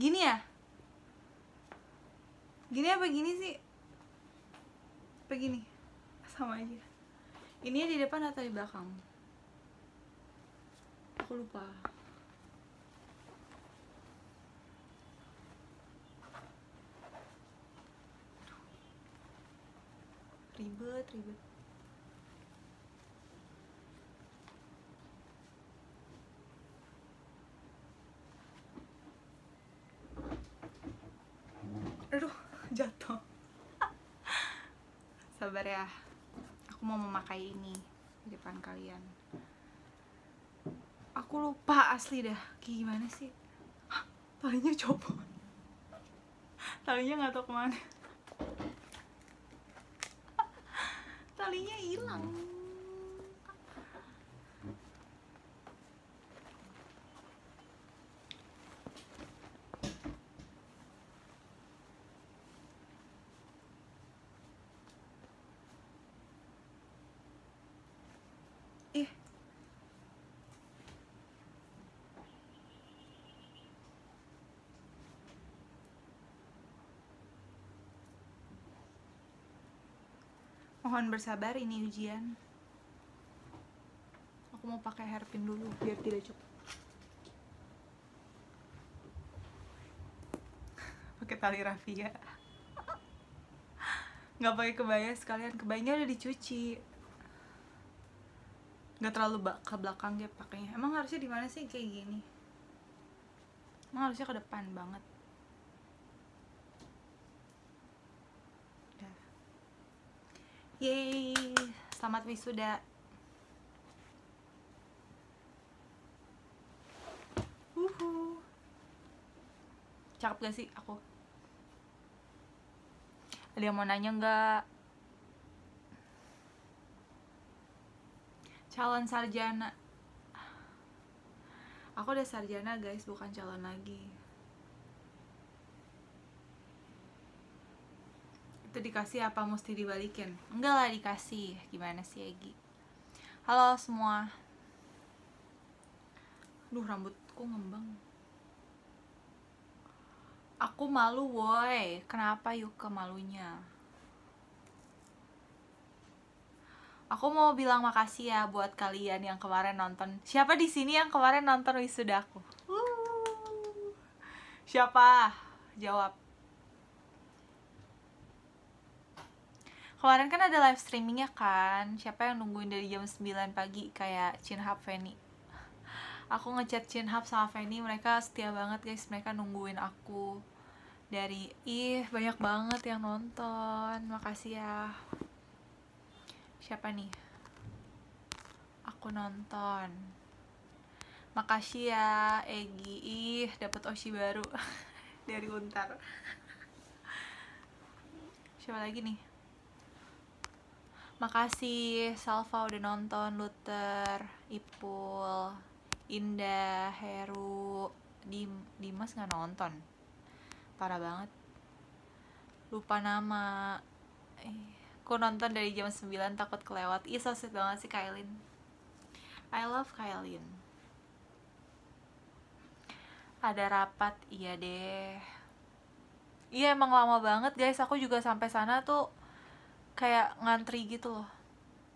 Gini ya? Gini apa gini sih? Apa gini? Sama aja Ini di depan atau di belakang? Aku lupa Ribet, ribet sabar ya aku mau memakai ini di depan kalian aku lupa asli dah kayak gimana sih talinya copot talinya nggak tahu kemana talinya hilang Mohon bersabar, ini ujian. Aku mau pakai hairpin dulu biar tidak cukup pakai tali rafia. Nggak pakai kebaya sekalian, kebayanya udah dicuci. Nggak terlalu bak ke belakang dia pakainya. Emang harusnya di mana sih kayak gini? Emang harusnya ke depan banget. Yeay, selamat wisuda. Uhu. Cakep gak sih aku? Ada yang mau nanya nggak? Calon sarjana. Aku udah sarjana guys, bukan calon lagi. itu dikasih apa mesti dibalikin enggak lah dikasih gimana sih Egi halo semua duh rambutku ngembang aku malu woi kenapa yuk ke malunya? aku mau bilang makasih ya buat kalian yang kemarin nonton siapa di sini yang kemarin nonton wisudaku siapa jawab kemarin kan ada live streamingnya kan siapa yang nungguin dari jam 9 pagi kayak Chin Hub Feni aku ngechat Chin Hub sama Feni mereka setia banget guys mereka nungguin aku dari ih banyak banget yang nonton makasih ya siapa nih aku nonton makasih ya Egi ih dapat oshi baru dari untar siapa lagi nih Makasih Salva udah nonton Luther, Ipul, Indah, Heru, Dim Dimas nggak nonton. Parah banget. Lupa nama. aku nonton dari jam 9 takut kelewat. Ih, so sweet banget sih Kailin. I love Kailin. Ada rapat, iya deh. Iya emang lama banget guys, aku juga sampai sana tuh kayak ngantri gitu loh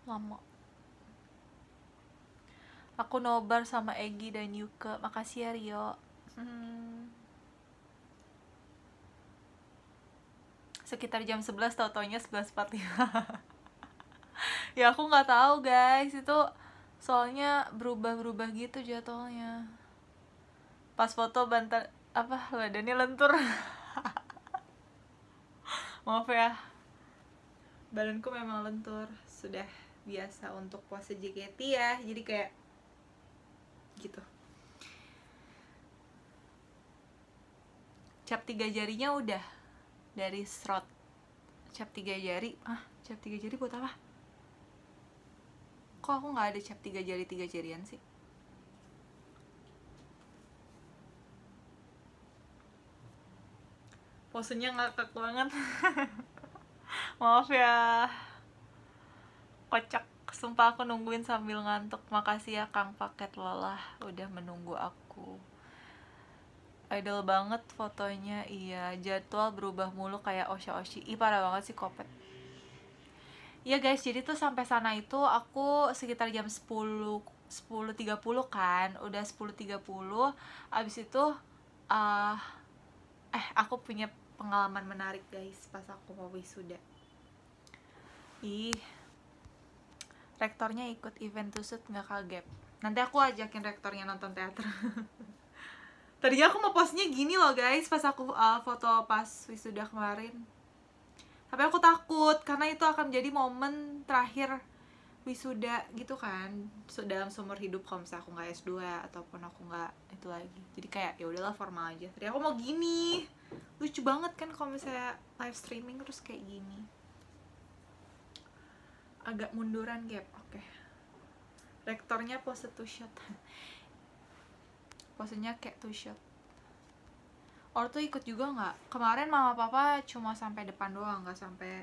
lama aku nobar sama Egi dan Yuka makasih ya Rio hmm. sekitar jam 11 tau taunya 11.45 ya aku gak tahu guys itu soalnya berubah-berubah gitu jadwalnya pas foto bantal apa badannya lentur maaf ya badanku memang lentur sudah biasa untuk puasa JKT ya jadi kayak gitu cap tiga jarinya udah dari srot cap tiga jari ah cap tiga jari buat apa kok aku nggak ada cap tiga jari tiga jarian sih posenya nggak banget maaf ya kocak sumpah aku nungguin sambil ngantuk makasih ya Kang Paket Lelah udah menunggu aku idol banget fotonya iya jadwal berubah mulu kayak Osha Oshi ih parah banget sih kopet iya guys jadi tuh sampai sana itu aku sekitar jam 10 10.30 kan udah 10.30 abis itu uh, eh aku punya pengalaman menarik guys pas aku mau wisuda ih rektornya ikut event tusut nggak kaget nanti aku ajakin rektornya nonton teater tadi aku mau posnya gini loh guys pas aku uh, foto pas wisuda kemarin tapi aku takut karena itu akan jadi momen terakhir wisuda gitu kan dalam seumur hidup kalau misalnya aku nggak S2 ataupun aku nggak itu lagi jadi kayak ya udahlah formal aja tapi aku mau gini lucu banget kan kalau misalnya live streaming terus kayak gini agak munduran gap oke okay. rektornya pose two shot posenya kayak two shot Ortu ikut juga nggak kemarin mama papa cuma sampai depan doang nggak sampai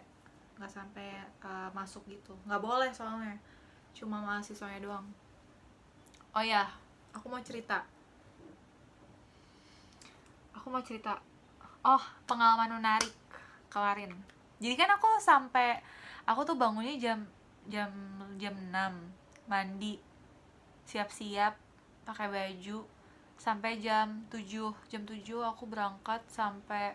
nggak sampai uh, masuk gitu nggak boleh soalnya cuma mahasiswanya doang oh ya aku mau cerita aku mau cerita oh pengalaman menarik kemarin jadi kan aku sampai aku tuh bangunnya jam jam jam 6 mandi siap-siap pakai baju sampai jam 7 jam 7 aku berangkat sampai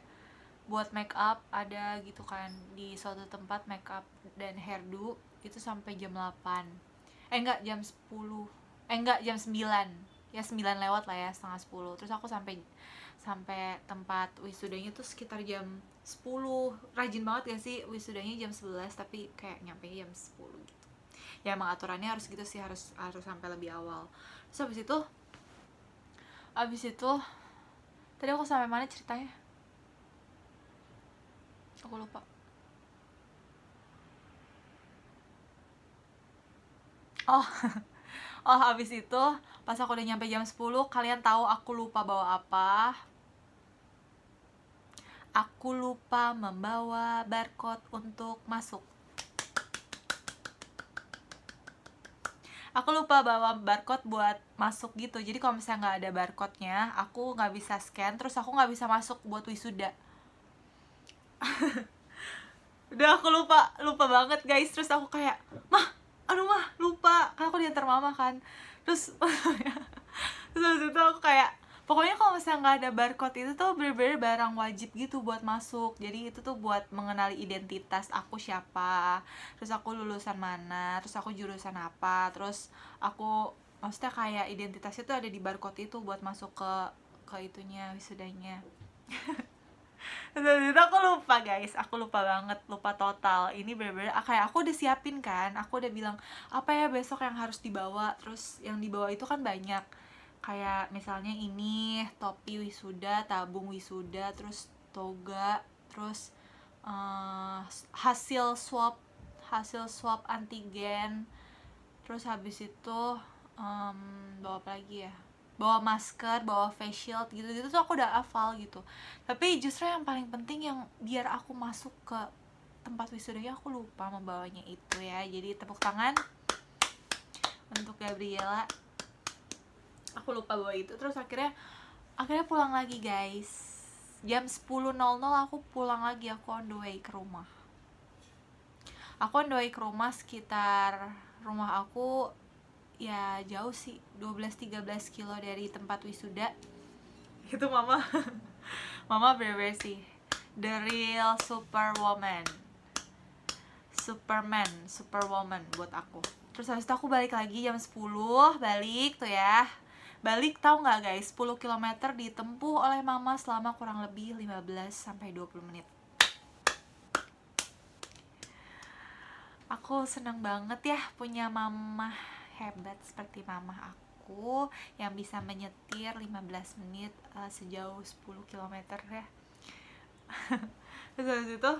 buat make up ada gitu kan di suatu tempat make up dan hairdo itu sampai jam 8 eh enggak jam 10 eh enggak jam 9 ya 9 lewat lah ya setengah 10 terus aku sampai sampai tempat wisudanya tuh sekitar jam 10 rajin banget gak sih wisudanya jam 11 tapi kayak nyampe jam 10 gitu ya emang aturannya harus gitu sih harus harus sampai lebih awal terus habis itu habis itu tadi aku sampai mana ceritanya aku lupa oh oh habis itu pas aku udah nyampe jam 10 kalian tahu aku lupa bawa apa aku lupa membawa barcode untuk masuk aku lupa bawa barcode buat masuk gitu jadi kalau misalnya nggak ada barcode-nya aku nggak bisa scan terus aku nggak bisa masuk buat wisuda udah aku lupa lupa banget guys terus aku kayak mah aduh mah lupa kan aku diantar mama kan terus terus itu aku kayak pokoknya kalau misalnya nggak ada barcode itu tuh bener-bener barang wajib gitu buat masuk jadi itu tuh buat mengenali identitas aku siapa terus aku lulusan mana terus aku jurusan apa terus aku maksudnya kayak identitasnya tuh ada di barcode itu buat masuk ke ke itunya wisudanya dan itu aku lupa guys aku lupa banget lupa total ini bener-bener ah, kayak aku udah siapin kan aku udah bilang apa ya besok yang harus dibawa terus yang dibawa itu kan banyak kayak misalnya ini topi wisuda tabung wisuda terus toga terus uh, hasil swab hasil swab antigen terus habis itu um, bawa apa lagi ya bawa masker bawa facial gitu gitu tuh aku udah hafal gitu tapi justru yang paling penting yang biar aku masuk ke tempat wisudanya aku lupa membawanya itu ya jadi tepuk tangan untuk Gabriela aku lupa bawa itu terus akhirnya akhirnya pulang lagi guys jam 10.00 aku pulang lagi aku on the way ke rumah aku on the way ke rumah sekitar rumah aku ya jauh sih 12-13 kilo dari tempat wisuda itu mama mama bener sih the real superwoman superman superwoman buat aku terus habis itu aku balik lagi jam 10 balik tuh ya balik tau nggak guys 10 km ditempuh oleh mama selama kurang lebih 15 sampai 20 menit aku senang banget ya punya mama hebat seperti mama aku yang bisa menyetir 15 menit uh, sejauh 10 km ya terus habis itu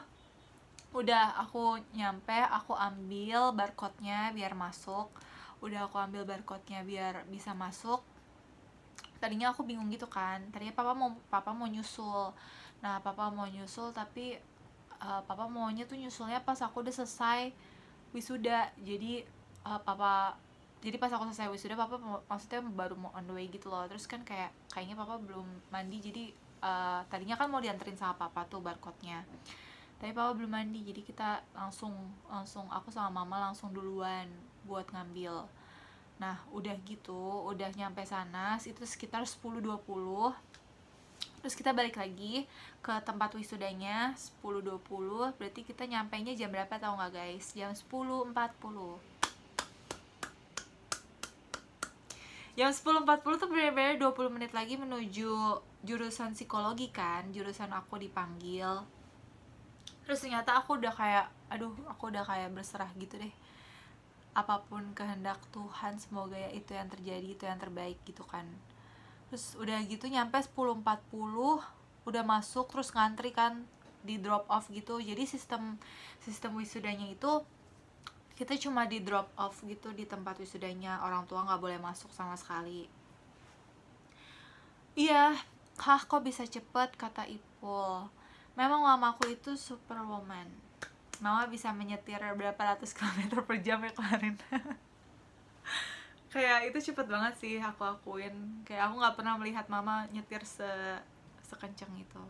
udah aku nyampe aku ambil barcode-nya biar masuk udah aku ambil barcode-nya biar bisa masuk tadinya aku bingung gitu kan tadinya papa mau papa mau nyusul nah papa mau nyusul tapi uh, papa maunya tuh nyusulnya pas aku udah selesai wisuda jadi uh, papa jadi pas aku selesai wisuda papa maksudnya baru mau on the way gitu loh terus kan kayak kayaknya papa belum mandi jadi uh, tadinya kan mau dianterin sama papa tuh barcode-nya tapi papa belum mandi jadi kita langsung langsung aku sama mama langsung duluan buat ngambil nah udah gitu udah nyampe sana itu sekitar 10-20 terus kita balik lagi ke tempat wisudanya 10-20 berarti kita nyampainya jam berapa tau nggak guys jam 10.40 jam 10.40 tuh bener-bener 20 menit lagi menuju jurusan psikologi kan jurusan aku dipanggil terus ternyata aku udah kayak aduh aku udah kayak berserah gitu deh apapun kehendak Tuhan semoga ya itu yang terjadi itu yang terbaik gitu kan terus udah gitu nyampe 10.40 udah masuk terus ngantri kan di drop off gitu jadi sistem sistem wisudanya itu kita cuma di drop off gitu di tempat wisudanya orang tua nggak boleh masuk sama sekali iya kah kok bisa cepet kata Ipul memang mamaku itu super woman mama bisa menyetir berapa ratus kilometer per jam ya kemarin kayak itu cepet banget sih aku akuin kayak aku nggak pernah melihat mama nyetir se sekencang itu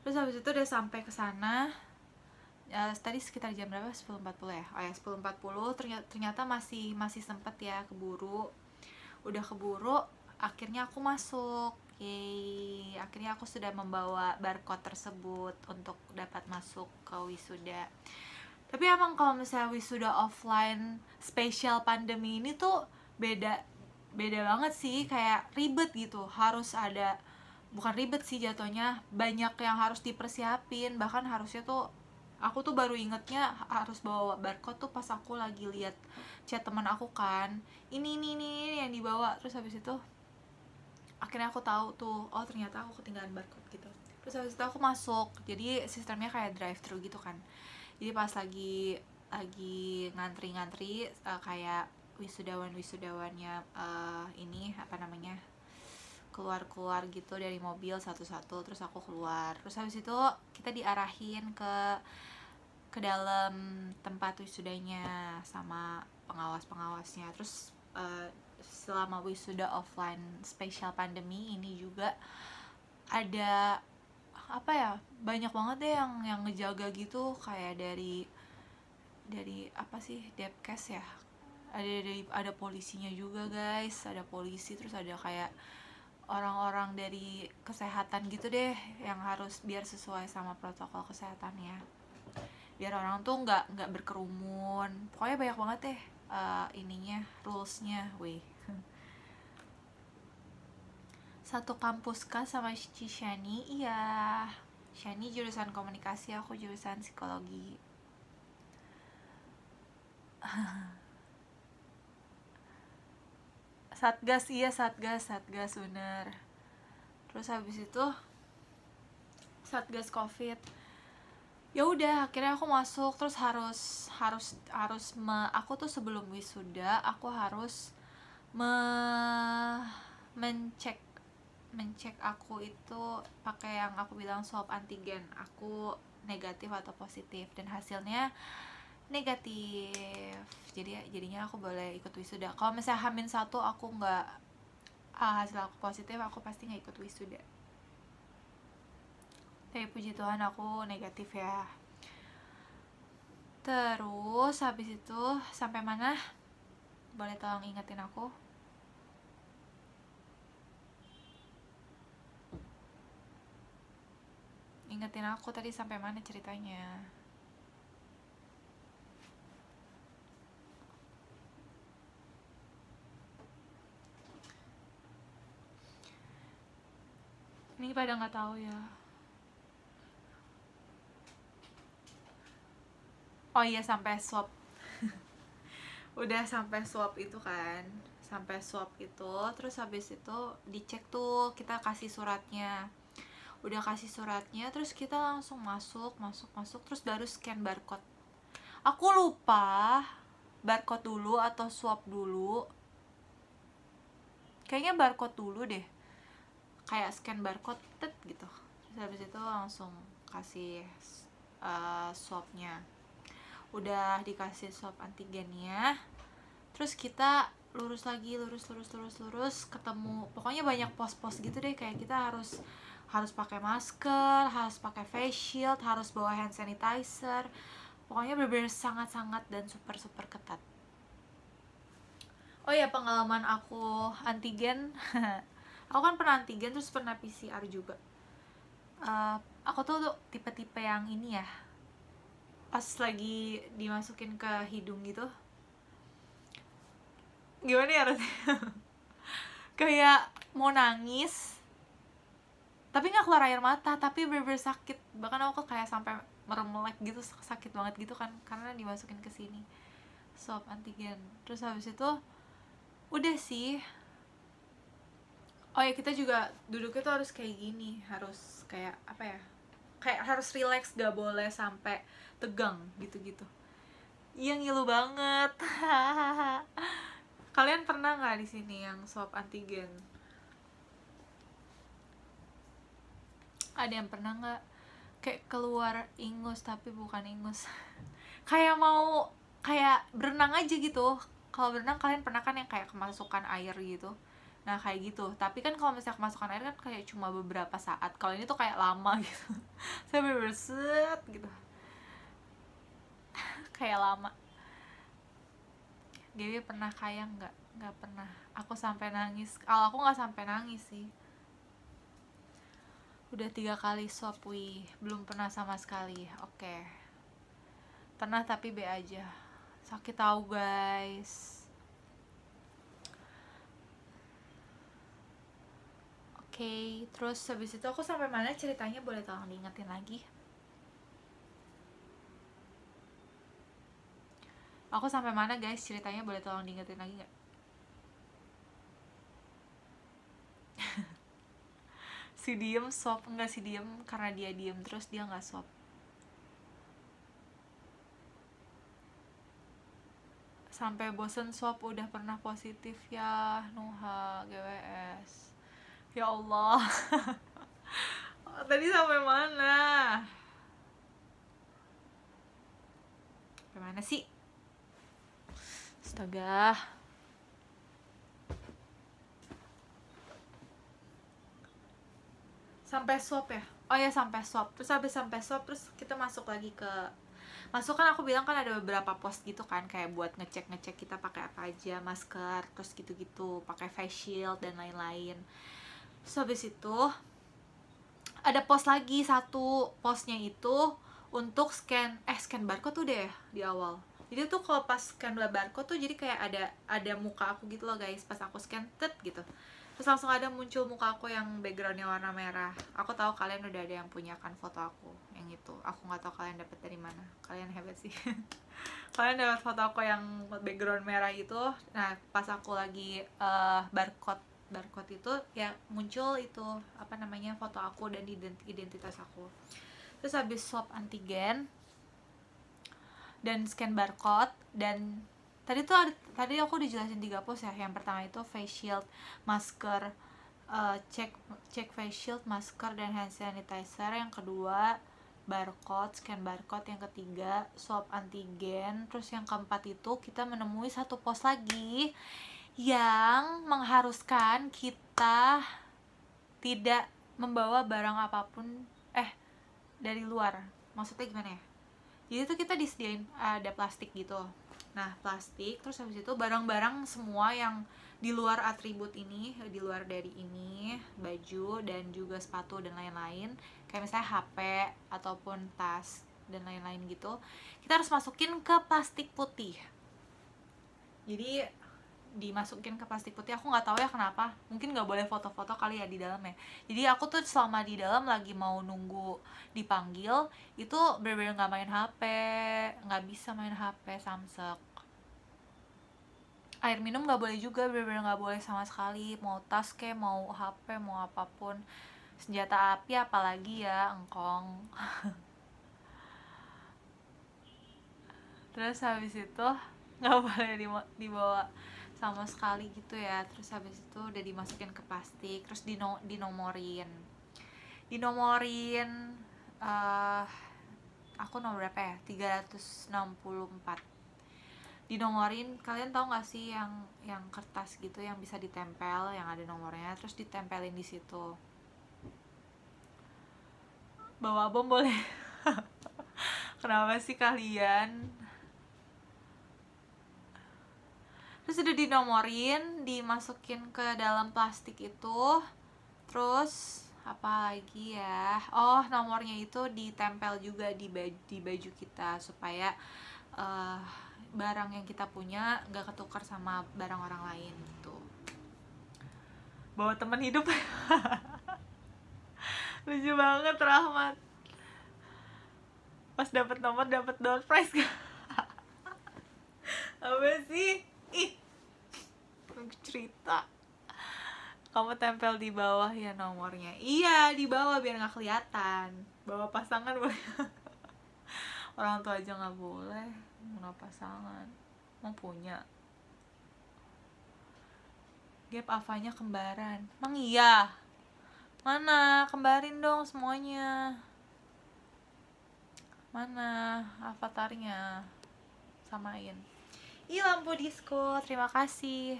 terus habis itu udah sampai ke sana uh, tadi sekitar jam berapa 10.40 ya oh ya 10.40 ternyata, ternyata masih masih sempat ya keburu udah keburu akhirnya aku masuk Yeay, akhirnya aku sudah membawa barcode tersebut untuk dapat masuk ke wisuda tapi emang kalau misalnya wisuda offline special pandemi ini tuh beda beda banget sih kayak ribet gitu harus ada bukan ribet sih jatuhnya banyak yang harus dipersiapin bahkan harusnya tuh aku tuh baru ingetnya harus bawa barcode tuh pas aku lagi lihat chat teman aku kan ini ini ini, yang dibawa terus habis itu akhirnya aku tahu tuh oh ternyata aku ketinggalan barcode gitu terus habis itu aku masuk jadi sistemnya kayak drive thru gitu kan jadi pas lagi lagi ngantri-ngantri uh, kayak wisudawan wisudawannya uh, eh, ini apa namanya keluar-keluar gitu dari mobil satu-satu terus aku keluar terus habis itu kita diarahin ke ke dalam tempat wisudanya sama pengawas-pengawasnya terus uh, selama wisuda offline spesial pandemi ini juga ada apa ya banyak banget deh yang yang ngejaga gitu kayak dari dari apa sih depkes ya ada dari ada polisinya juga guys ada polisi terus ada kayak orang-orang dari kesehatan gitu deh yang harus biar sesuai sama protokol kesehatannya biar orang tuh nggak nggak berkerumun pokoknya banyak banget deh uh, ininya rulesnya weh satu kampus kah sama Shani iya Shani jurusan komunikasi aku jurusan psikologi satgas iya satgas satgas benar terus habis itu satgas covid ya udah akhirnya aku masuk terus harus harus harus me, aku tuh sebelum wisuda aku harus me, mencek mencek aku itu pakai yang aku bilang swab antigen aku negatif atau positif dan hasilnya negatif jadi jadinya aku boleh ikut wisuda kalau misalnya hamin satu aku nggak ah, hasil aku positif aku pasti nggak ikut wisuda tapi puji Tuhan aku negatif ya terus habis itu sampai mana boleh tolong ingetin aku ingetin aku tadi sampai mana ceritanya ini pada nggak tahu ya oh iya sampai swap, udah sampai swap itu kan sampai swap itu terus habis itu dicek tuh kita kasih suratnya udah kasih suratnya terus kita langsung masuk masuk masuk terus baru scan barcode aku lupa barcode dulu atau swap dulu kayaknya barcode dulu deh kayak scan barcode tet gitu terus habis itu langsung kasih uh, swabnya udah dikasih swab antigennya terus kita lurus lagi lurus lurus lurus lurus ketemu pokoknya banyak pos-pos gitu deh kayak kita harus harus pakai masker harus pakai face shield harus bawa hand sanitizer pokoknya benar-benar sangat-sangat dan super super ketat oh ya pengalaman aku antigen aku kan pernah antigen terus pernah PCR juga uh, aku tuh, tuh tipe-tipe yang ini ya pas lagi dimasukin ke hidung gitu gimana ya kayak mau nangis tapi nggak keluar air mata tapi bener sakit bahkan aku kayak sampai meremelek gitu sakit banget gitu kan karena dimasukin ke sini swab antigen terus habis itu udah sih oh ya kita juga duduknya tuh harus kayak gini harus kayak apa ya kayak harus relax gak boleh sampai tegang gitu-gitu iya ngilu banget kalian pernah nggak di sini yang swab antigen ada yang pernah nggak kayak keluar ingus tapi bukan ingus kayak mau kayak berenang aja gitu kalau berenang kalian pernah kan yang kayak kemasukan air gitu Nah kayak gitu. Tapi kan kalau misalnya kemasukan air kan kayak cuma beberapa saat. Kalau ini tuh kayak lama gitu. Saya berset gitu. kayak lama. Gaby pernah kaya nggak? Nggak pernah. Aku sampai nangis. Kalau aku nggak sampai nangis sih. Udah tiga kali swap, wih. Belum pernah sama sekali. Oke. Okay. Pernah tapi be aja. Sakit tahu guys. okay. terus habis itu aku sampai mana ceritanya boleh tolong diingetin lagi aku sampai mana guys ceritanya boleh tolong diingetin lagi nggak si diem swap nggak si diem karena dia diem terus dia nggak swap sampai bosen swap udah pernah positif ya Nuha GWS ya Allah tadi sampai mana sampai mana sih astaga sampai swap ya oh ya sampai swap terus habis sampai swap terus kita masuk lagi ke masuk kan aku bilang kan ada beberapa post gitu kan kayak buat ngecek ngecek kita pakai apa aja masker terus gitu gitu pakai face shield dan lain-lain Terus habis itu ada pos lagi satu posnya itu untuk scan eh scan barcode tuh deh di awal jadi tuh kalau pas scan barcode tuh jadi kayak ada ada muka aku gitu loh guys pas aku scan tet gitu terus langsung ada muncul muka aku yang backgroundnya warna merah aku tahu kalian udah ada yang punya kan foto aku yang itu aku nggak tahu kalian dapet dari mana kalian hebat sih kalian dapat foto aku yang background merah itu nah pas aku lagi uh, barcode barcode itu ya muncul itu apa namanya foto aku dan identitas aku terus habis swab antigen dan scan barcode dan tadi tuh tadi aku dijelasin tiga pos ya yang pertama itu face shield masker uh, cek cek face shield masker dan hand sanitizer yang kedua barcode, scan barcode yang ketiga swab antigen, terus yang keempat itu kita menemui satu pos lagi yang mengharuskan kita tidak membawa barang apapun eh dari luar maksudnya gimana ya jadi itu kita disediain ada plastik gitu nah plastik terus habis itu barang-barang semua yang di luar atribut ini di luar dari ini baju dan juga sepatu dan lain-lain kayak misalnya HP ataupun tas dan lain-lain gitu kita harus masukin ke plastik putih jadi dimasukin ke plastik putih aku nggak tahu ya kenapa mungkin nggak boleh foto-foto kali ya di dalam ya jadi aku tuh selama di dalam lagi mau nunggu dipanggil itu bener-bener nggak main hp nggak bisa main hp samsek air minum nggak boleh juga bener-bener nggak boleh sama sekali mau tas ke mau hp mau apapun senjata api apalagi ya engkong terus habis itu nggak boleh dibawa sama sekali gitu ya terus habis itu udah dimasukin ke plastik terus dino dinomorin dinomorin uh, aku nomor berapa ya 364 dinomorin kalian tau gak sih yang yang kertas gitu yang bisa ditempel yang ada nomornya terus ditempelin di situ bawa bom boleh kenapa sih kalian terus udah dinomorin dimasukin ke dalam plastik itu terus apa lagi ya oh nomornya itu ditempel juga di baju, di baju kita supaya uh, barang yang kita punya nggak ketukar sama barang orang lain gitu bawa teman hidup lucu banget Rahmat pas dapat nomor dapat door prize gak apa sih ih cerita kamu tempel di bawah ya nomornya iya di bawah biar nggak kelihatan bawa pasangan boleh orang tua aja nggak boleh mau pasangan mau punya gap avanya kembaran emang iya mana kembarin dong semuanya mana avatarnya samain Ih iya, lampu disco, terima kasih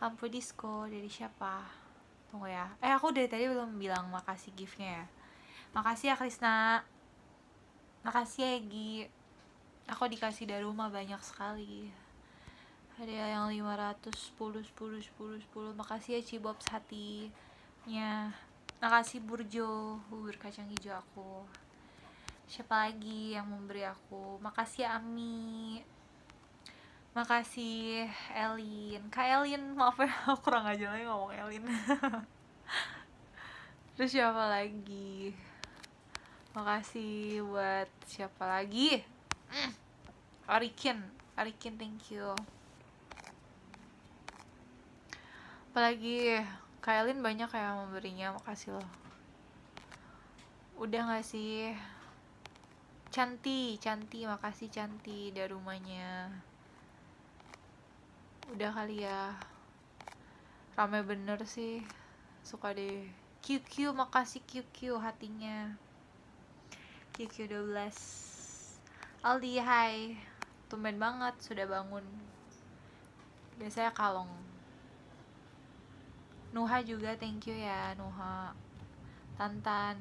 lampu disco dari siapa tunggu ya eh aku dari tadi belum bilang makasih giftnya ya makasih ya Krisna makasih ya Egi aku dikasih dari rumah banyak sekali ada yang 500 10 10 10 10 makasih ya Cibobs hatinya makasih Burjo bubur kacang hijau aku siapa lagi yang memberi aku makasih ya Ami Makasih Elin. Kak Elin, maaf ya aku kurang aja lagi ngomong Elin. Terus siapa lagi? Makasih buat siapa lagi? Mm. Arikin, Arikin thank you. Apalagi Kak Elin banyak yang memberinya, makasih loh. Udah gak sih? Canti, Canti, makasih Canti dari rumahnya udah kali ya rame bener sih suka deh QQ makasih QQ hatinya QQ12 Aldi hai tumben banget sudah bangun biasanya kalong Nuha juga thank you ya Nuha Tantan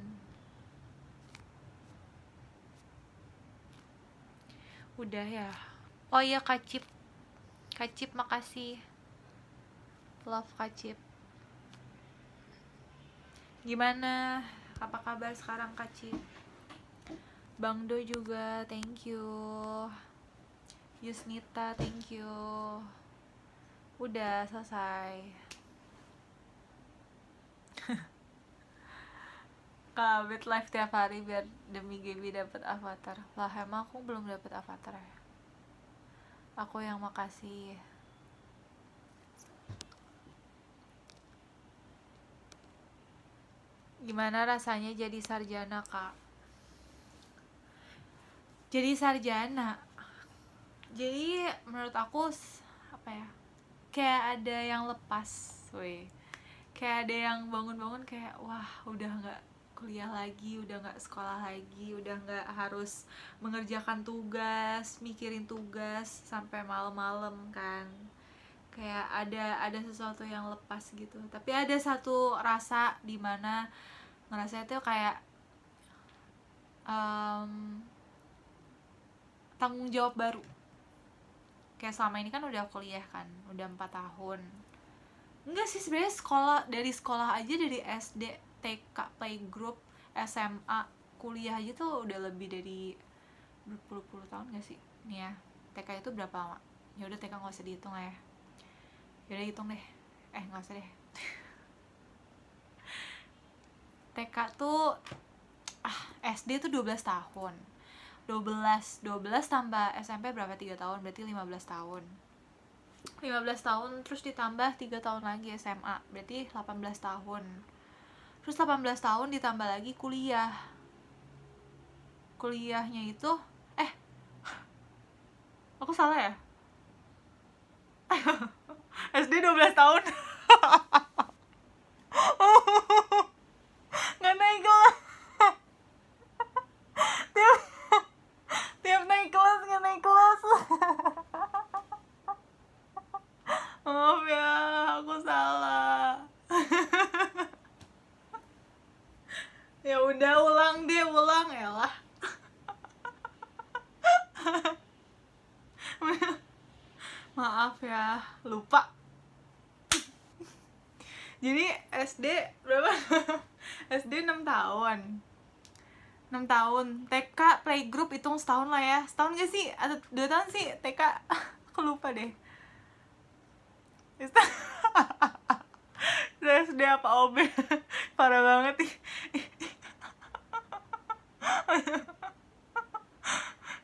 udah ya oh iya kacip Kacip makasih love Kacip gimana apa kabar sekarang Kacip Bang Do juga thank you Yusnita thank you udah selesai kabit live tiap hari biar demi Gaby dapat avatar lah emang aku belum dapat avatar ya aku yang makasih gimana rasanya jadi sarjana kak jadi sarjana jadi menurut aku apa ya kayak ada yang lepas weh kayak ada yang bangun-bangun kayak wah udah nggak kuliah lagi, udah nggak sekolah lagi, udah nggak harus mengerjakan tugas, mikirin tugas sampai malam-malam kan. Kayak ada ada sesuatu yang lepas gitu. Tapi ada satu rasa di mana ngerasa itu kayak um, tanggung jawab baru. Kayak selama ini kan udah kuliah kan, udah empat tahun. Enggak sih sebenarnya sekolah dari sekolah aja dari SD TK playgroup SMA kuliah aja tuh udah lebih dari berpuluh-puluh tahun gak sih nih ya TK itu berapa lama ya udah TK nggak usah dihitung lah ya. ya udah hitung deh eh nggak usah deh TK tuh ah, SD tuh 12 tahun 12 12 tambah SMP berapa 3 tahun berarti 15 tahun 15 tahun terus ditambah 3 tahun lagi SMA berarti 18 tahun terus 18 tahun ditambah lagi kuliah kuliahnya itu eh aku salah ya SD 12 tahun tahun TK playgroup hitung setahun lah ya setahun gak sih atau dua tahun sih TK aku lupa deh Terus SD apa OB oh, parah banget sih.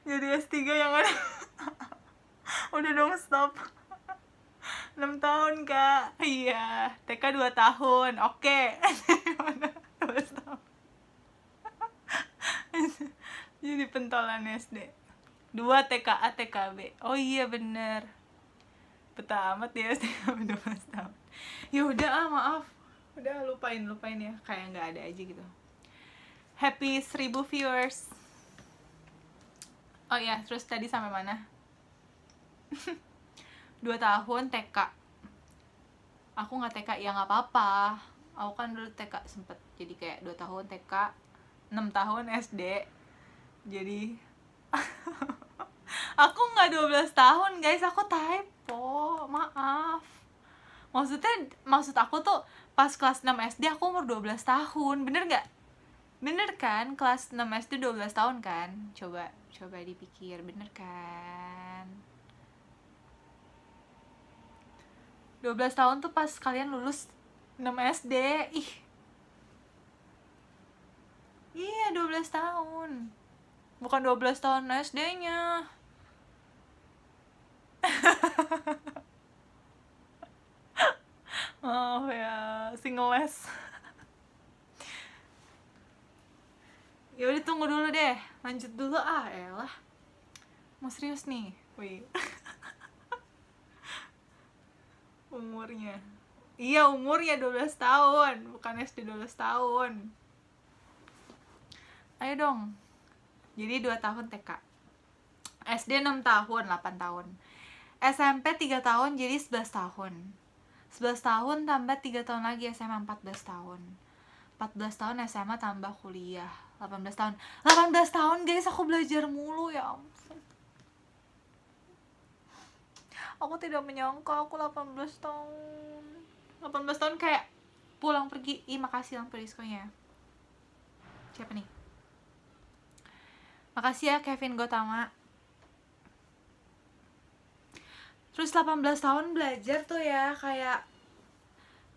jadi S3 yang ada udah dong stop 6 tahun kak iya TK 2 tahun oke okay. jadi pentolan SD dua TKA TKB oh iya bener betah amat ya SD udah pas ya udah ah maaf udah lupain lupain ya kayak nggak ada aja gitu happy 1000 viewers oh iya terus tadi sampai mana dua tahun TK aku nggak TK ya nggak apa-apa aku kan dulu TK sempet jadi kayak dua tahun TK 6 tahun SD jadi aku nggak 12 tahun guys aku typo maaf maksudnya maksud aku tuh pas kelas 6 SD aku umur 12 tahun bener nggak bener kan kelas 6 SD 12 tahun kan coba coba dipikir bener kan 12 tahun tuh pas kalian lulus 6 SD ih iya 12 tahun bukan 12 tahun SD-nya oh ya single less ya udah tunggu dulu deh lanjut dulu ah elah mau serius nih wih umurnya iya umurnya 12 tahun bukan SD 12 tahun ayo dong jadi 2 tahun TK SD 6 tahun 8 tahun SMP 3 tahun jadi 11 tahun 11 tahun tambah 3 tahun lagi SMA 14 tahun 14 tahun SMA tambah kuliah 18 tahun 18 tahun guys aku belajar mulu ya aku tidak menyangka aku 18 tahun 18 tahun kayak pulang pergi ih makasih lang perisconya siapa nih Makasih ya Kevin Gotama. Terus 18 tahun belajar tuh ya kayak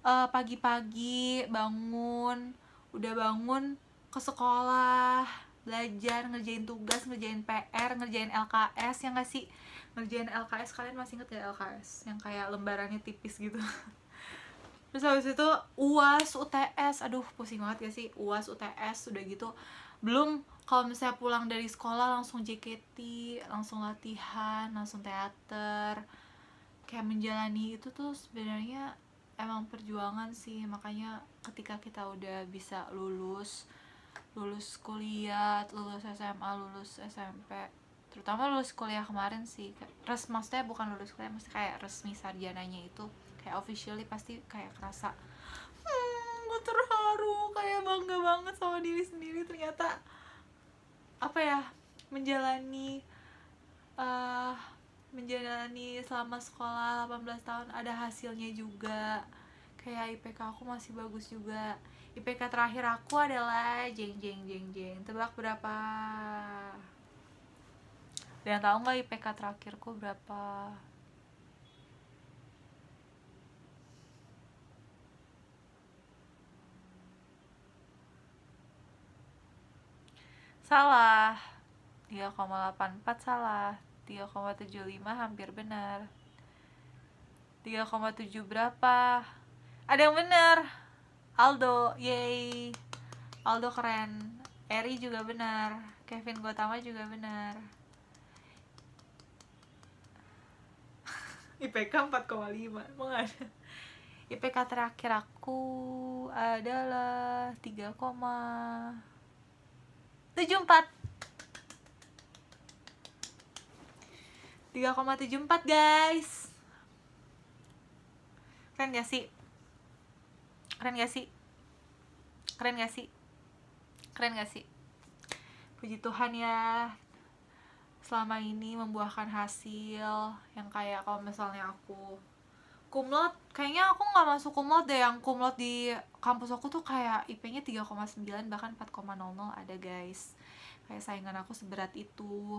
eh, pagi-pagi uh, bangun, udah bangun ke sekolah, belajar, ngerjain tugas, ngerjain PR, ngerjain LKS yang gak sih? Ngerjain LKS kalian masih inget ya LKS? Yang kayak lembarannya tipis gitu. Terus habis itu UAS, UTS, aduh pusing banget ya sih? UAS, UTS, udah gitu belum kalau misalnya pulang dari sekolah langsung JKT, langsung latihan, langsung teater. Kayak menjalani itu tuh sebenarnya emang perjuangan sih. Makanya ketika kita udah bisa lulus, lulus kuliah, lulus SMA, lulus SMP, terutama lulus kuliah kemarin sih. Res maksudnya bukan lulus kuliah, maksudnya kayak resmi sarjananya itu kayak officially pasti kayak kerasa hmm, gue terharu kayak bangga banget sama diri sendiri ternyata apa ya menjalani uh, menjalani selama sekolah 18 tahun ada hasilnya juga kayak IPK aku masih bagus juga IPK terakhir aku adalah jeng jeng jeng jeng tebak berapa dan tahu nggak IPK terakhirku berapa salah 3,84 salah 3,75 hampir benar 3,7 berapa ada yang benar Aldo yay Aldo keren Eri juga benar Kevin Gotama juga benar IPK 4,5 emang ada IPK terakhir aku adalah 3, 3,74 guys Keren gak sih? Keren gak sih? Keren gak sih? Keren gak sih? Puji Tuhan ya Selama ini membuahkan hasil Yang kayak kalau misalnya aku Kumlot Kayaknya aku gak masuk kumlot deh Yang kumlot di kampus aku tuh kayak IP-nya 3,9 bahkan 4,00 ada guys kayak saingan aku seberat itu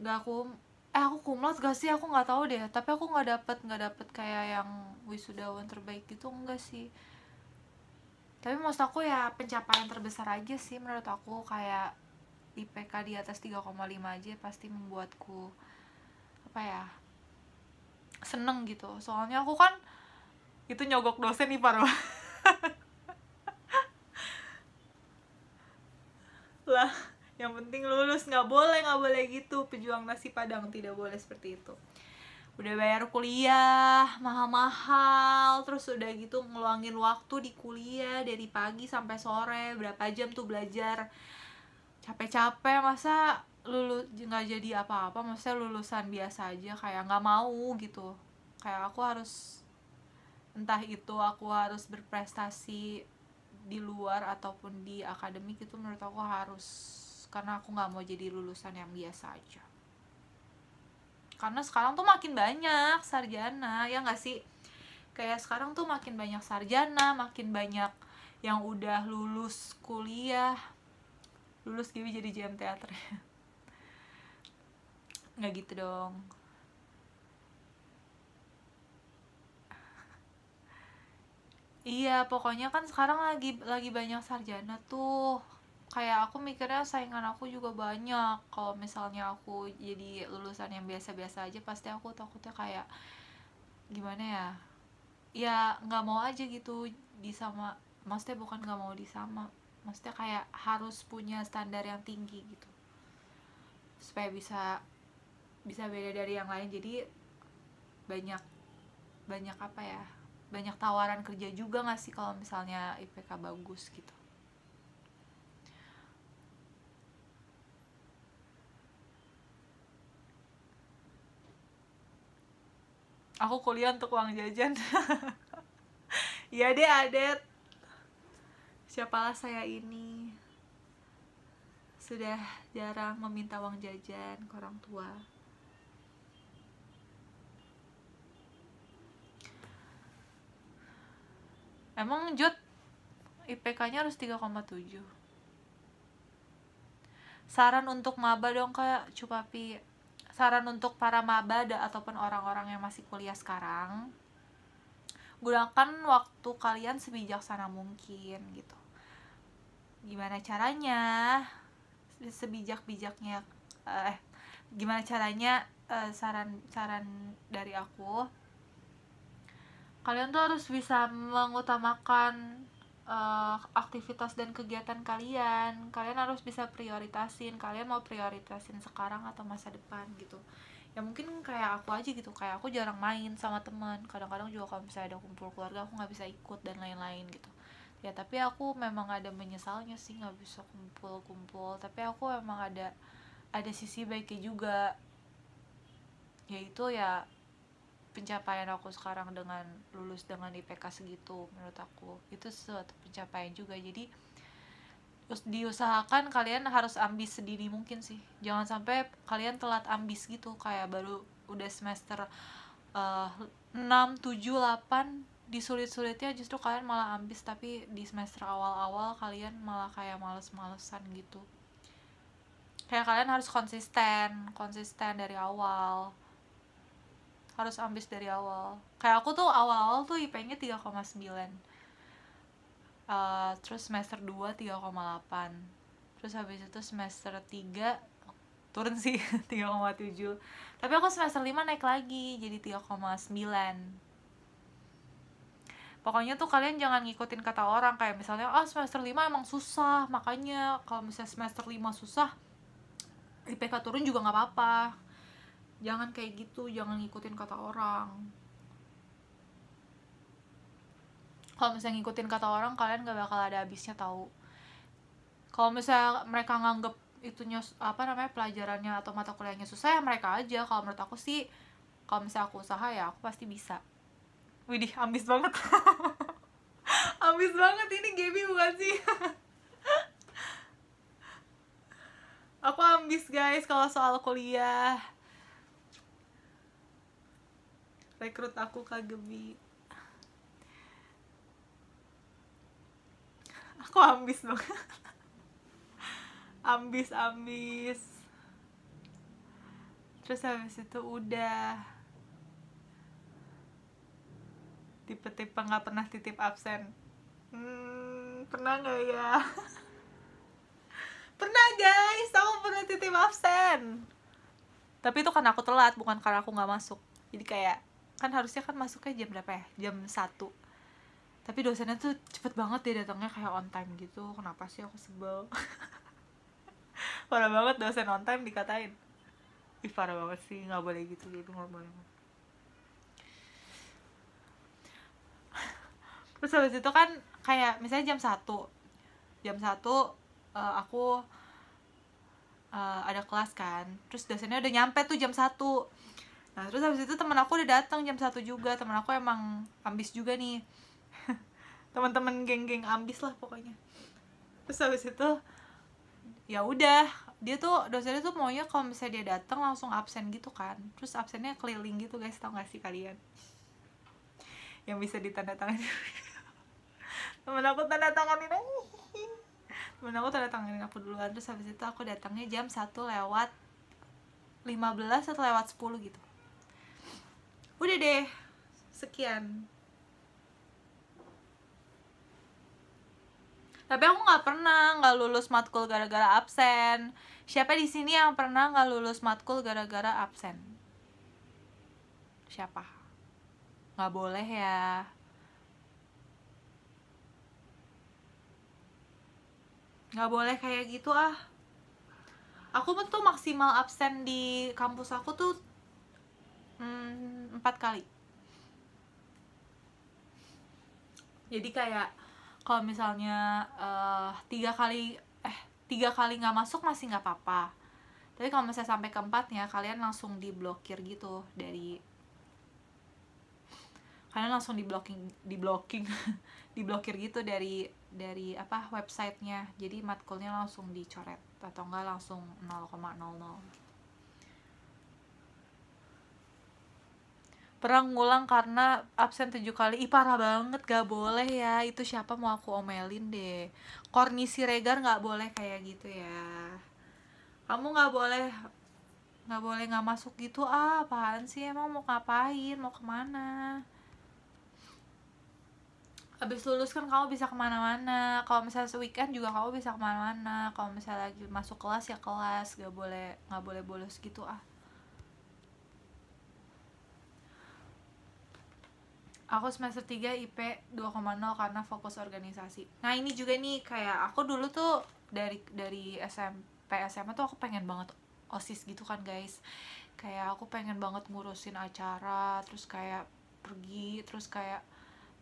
nggak aku eh aku kumlas gak sih aku nggak tahu deh tapi aku nggak dapet nggak dapet kayak yang wisudawan terbaik gitu enggak sih tapi maksud aku ya pencapaian terbesar aja sih menurut aku kayak IPK di atas 3,5 aja pasti membuatku apa ya seneng gitu soalnya aku kan itu nyogok dosen nih parah lah yang penting lulus nggak boleh nggak boleh gitu pejuang nasi padang tidak boleh seperti itu udah bayar kuliah mahal-mahal terus udah gitu ngeluangin waktu di kuliah dari pagi sampai sore berapa jam tuh belajar capek-capek masa lulus nggak jadi apa-apa maksudnya lulusan biasa aja kayak nggak mau gitu kayak aku harus entah itu aku harus berprestasi di luar ataupun di akademik itu menurut aku harus karena aku nggak mau jadi lulusan yang biasa aja karena sekarang tuh makin banyak sarjana ya nggak sih kayak sekarang tuh makin banyak sarjana makin banyak yang udah lulus kuliah lulus gini jadi jam teater nggak gitu dong Iya, pokoknya kan sekarang lagi lagi banyak sarjana tuh. Kayak aku mikirnya saingan aku juga banyak. Kalau misalnya aku jadi lulusan yang biasa-biasa aja, pasti aku takutnya kayak gimana ya? Ya nggak mau aja gitu di sama. Maksudnya bukan nggak mau di sama. Maksudnya kayak harus punya standar yang tinggi gitu. Supaya bisa bisa beda dari yang lain. Jadi banyak banyak apa ya? banyak tawaran kerja juga nggak sih kalau misalnya IPK bagus gitu aku kuliah untuk uang jajan ya deh adet siapalah saya ini sudah jarang meminta uang jajan ke orang tua Emang Jod IPK-nya harus 3,7. Saran untuk maba dong Kak Cupapi. Saran untuk para maba ataupun orang-orang yang masih kuliah sekarang. Gunakan waktu kalian sebijaksana mungkin gitu. Gimana caranya? Sebijak-bijaknya eh gimana caranya eh, saran saran dari aku kalian tuh harus bisa mengutamakan uh, aktivitas dan kegiatan kalian kalian harus bisa prioritasin kalian mau prioritasin sekarang atau masa depan gitu ya mungkin kayak aku aja gitu kayak aku jarang main sama teman kadang-kadang juga kalau misalnya ada kumpul keluarga aku nggak bisa ikut dan lain-lain gitu ya tapi aku memang ada menyesalnya sih nggak bisa kumpul-kumpul tapi aku memang ada ada sisi baiknya juga yaitu ya, ya pencapaian aku sekarang dengan lulus dengan IPK segitu menurut aku itu suatu pencapaian juga jadi diusahakan kalian harus ambis sedini mungkin sih jangan sampai kalian telat ambis gitu kayak baru udah semester uh, 6, 7, 8 di sulit-sulitnya justru kalian malah ambis tapi di semester awal-awal kalian malah kayak males-malesan gitu kayak kalian harus konsisten konsisten dari awal harus ambis dari awal kayak aku tuh awal-awal tuh IP-nya 3,9 uh, terus semester 2 3,8 terus habis itu semester 3 turun sih 3,7 tapi aku semester 5 naik lagi jadi 3,9 pokoknya tuh kalian jangan ngikutin kata orang kayak misalnya oh semester 5 emang susah makanya kalau misalnya semester 5 susah IPK turun juga nggak apa-apa jangan kayak gitu jangan ngikutin kata orang kalau misalnya ngikutin kata orang kalian gak bakal ada habisnya tahu kalau misalnya mereka nganggep itunya apa namanya pelajarannya atau mata kuliahnya susah ya mereka aja kalau menurut aku sih kalau misalnya aku usaha ya aku pasti bisa widih ambis banget ambis banget ini Gaby bukan sih aku ambis guys kalau soal kuliah rekrut aku kagemi aku ambis dong ambis ambis terus habis itu udah tipe-tipe nggak pernah titip absen hmm, pernah nggak ya pernah guys aku pernah titip absen tapi itu karena aku telat bukan karena aku nggak masuk jadi kayak kan harusnya kan masuknya jam berapa ya jam satu tapi dosennya tuh cepet banget dia datangnya kayak on time gitu kenapa sih aku sebel parah banget dosen on time dikatain ih parah banget sih nggak boleh gitu gitu nggak boleh terus habis itu kan kayak misalnya jam satu jam satu uh, aku uh, ada kelas kan terus dosennya udah nyampe tuh jam satu nah terus habis itu teman aku udah datang jam satu juga teman aku emang ambis juga nih teman-teman geng-geng ambis lah pokoknya terus habis itu ya udah dia tuh dosennya tuh maunya kalau misalnya dia datang langsung absen gitu kan terus absennya keliling gitu guys tau gak sih kalian yang bisa ditandatangani temen aku tanda tanganin temen aku tanda tanganin aku duluan terus habis itu aku datangnya jam satu lewat 15 atau lewat 10 gitu udah deh sekian tapi aku nggak pernah nggak lulus matkul gara-gara absen siapa di sini yang pernah nggak lulus matkul gara-gara absen siapa nggak boleh ya nggak boleh kayak gitu ah aku tuh maksimal absen di kampus aku tuh hmm, empat kali jadi kayak kalau misalnya uh, tiga kali eh tiga kali nggak masuk masih nggak apa-apa tapi kalau misalnya sampai keempatnya kalian langsung diblokir gitu dari kalian langsung diblocking diblocking diblokir gitu dari dari apa websitenya jadi matkulnya langsung dicoret atau enggak langsung 0,00 perang ngulang karena absen tujuh kali ih parah banget gak boleh ya itu siapa mau aku omelin deh kornisi regar nggak boleh kayak gitu ya kamu nggak boleh nggak boleh nggak masuk gitu ah apaan sih emang mau ngapain mau kemana Abis lulus kan kamu bisa kemana-mana kalau misalnya weekend juga kamu bisa kemana-mana kalau misalnya lagi masuk kelas ya kelas gak boleh nggak boleh bolos gitu ah aku semester 3 IP 2,0 karena fokus organisasi. Nah, ini juga nih kayak aku dulu tuh dari dari SMP SMA tuh aku pengen banget OSIS gitu kan, guys. Kayak aku pengen banget ngurusin acara, terus kayak pergi, terus kayak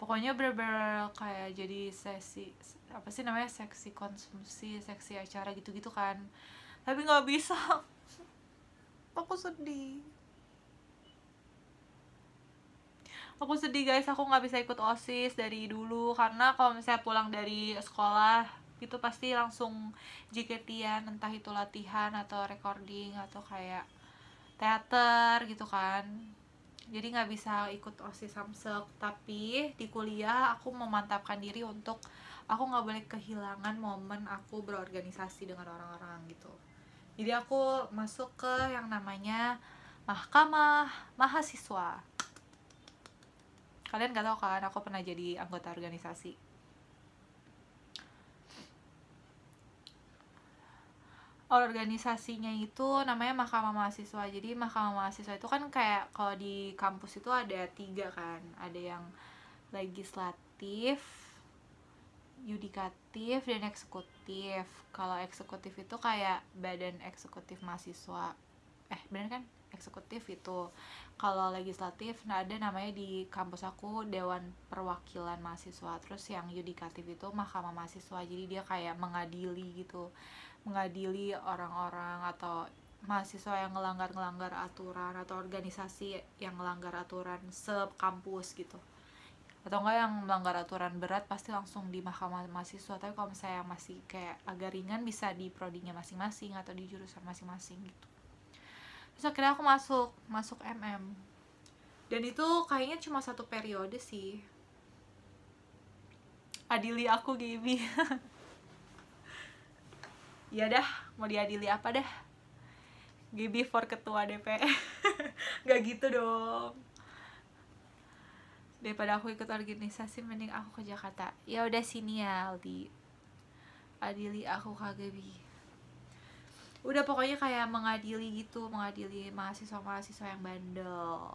pokoknya bener-bener kayak jadi sesi apa sih namanya seksi konsumsi, seksi acara gitu-gitu kan. Tapi nggak bisa. aku sedih. aku sedih guys aku nggak bisa ikut osis dari dulu karena kalau misalnya pulang dari sekolah itu pasti langsung jiketian entah itu latihan atau recording atau kayak teater gitu kan jadi nggak bisa ikut osis samsek tapi di kuliah aku memantapkan diri untuk aku nggak boleh kehilangan momen aku berorganisasi dengan orang-orang gitu jadi aku masuk ke yang namanya mahkamah mahasiswa kalian gak tahu kan aku pernah jadi anggota organisasi organisasinya itu namanya Mahkamah Mahasiswa. Jadi Mahkamah Mahasiswa itu kan kayak kalau di kampus itu ada tiga kan, ada yang legislatif, yudikatif, dan eksekutif. Kalau eksekutif itu kayak badan eksekutif mahasiswa. Eh bener kan? eksekutif itu kalau legislatif nah ada namanya di kampus aku dewan perwakilan mahasiswa terus yang yudikatif itu mahkamah mahasiswa jadi dia kayak mengadili gitu mengadili orang-orang atau mahasiswa yang ngelanggar-ngelanggar aturan atau organisasi yang ngelanggar aturan kampus gitu atau enggak yang melanggar aturan berat pasti langsung di mahkamah mahasiswa tapi kalau misalnya masih kayak agak ringan bisa di prodinya masing-masing atau di jurusan masing-masing gitu terus akhirnya aku masuk masuk MM dan itu kayaknya cuma satu periode sih adili aku Gaby ya dah mau diadili apa dah Gaby for ketua DPR nggak gitu dong daripada aku ikut organisasi mending aku ke Jakarta ya udah sini ya Aldi adili aku KGB udah pokoknya kayak mengadili gitu mengadili mahasiswa-mahasiswa yang bandel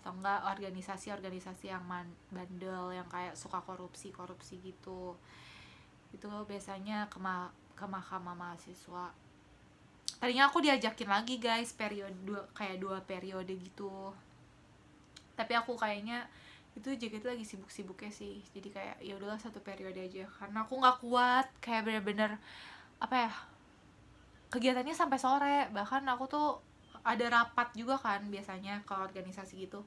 atau enggak organisasi-organisasi yang man, bandel yang kayak suka korupsi-korupsi gitu itu biasanya ke, ma ke mahkamah mahasiswa tadinya aku diajakin lagi guys periode dua, kayak dua periode gitu tapi aku kayaknya itu itu lagi sibuk-sibuknya sih jadi kayak ya udahlah satu periode aja karena aku nggak kuat kayak bener-bener apa ya kegiatannya sampai sore bahkan aku tuh ada rapat juga kan biasanya ke organisasi gitu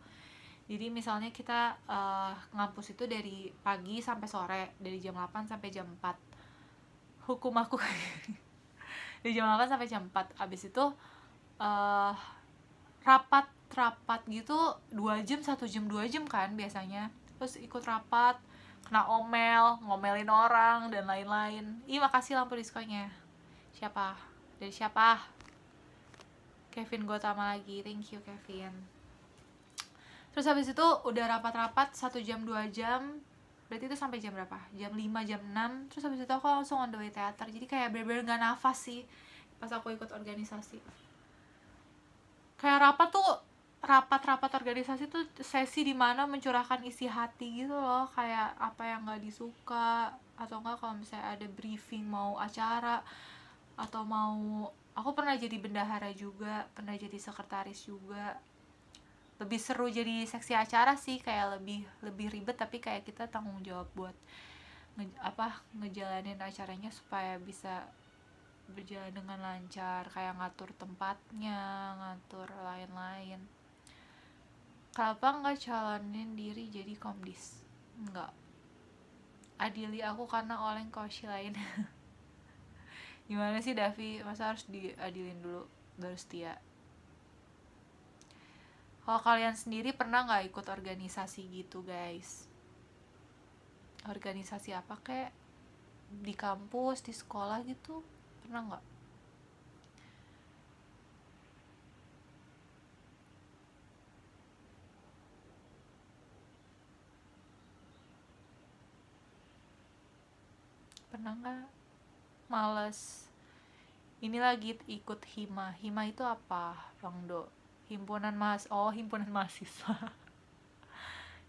jadi misalnya kita uh, ngampus itu dari pagi sampai sore dari jam 8 sampai jam 4 hukum aku dari jam 8 sampai jam 4 abis itu uh, eh, rapat rapat gitu dua jam satu jam dua jam kan biasanya terus ikut rapat kena omel ngomelin orang dan lain-lain ih makasih lampu diskonnya siapa dari siapa Kevin Gotama lagi thank you Kevin terus habis itu udah rapat-rapat satu jam dua jam berarti itu sampai jam berapa jam 5 jam 6 terus habis itu aku langsung on the way teater jadi kayak bener-bener gak nafas sih pas aku ikut organisasi kayak rapat tuh rapat-rapat organisasi tuh sesi dimana mencurahkan isi hati gitu loh kayak apa yang gak disuka atau enggak kalau misalnya ada briefing mau acara atau mau aku pernah jadi bendahara juga pernah jadi sekretaris juga lebih seru jadi seksi acara sih kayak lebih lebih ribet tapi kayak kita tanggung jawab buat nge, apa ngejalanin acaranya supaya bisa berjalan dengan lancar kayak ngatur tempatnya ngatur lain-lain kenapa nggak calonin diri jadi komdis nggak adili aku karena oleng kau lain gimana sih Davi masa harus diadilin dulu baru setia kalau kalian sendiri pernah nggak ikut organisasi gitu guys organisasi apa kayak di kampus di sekolah gitu pernah nggak pernah nggak males ini lagi ikut hima hima itu apa bang do himpunan mas oh himpunan mahasiswa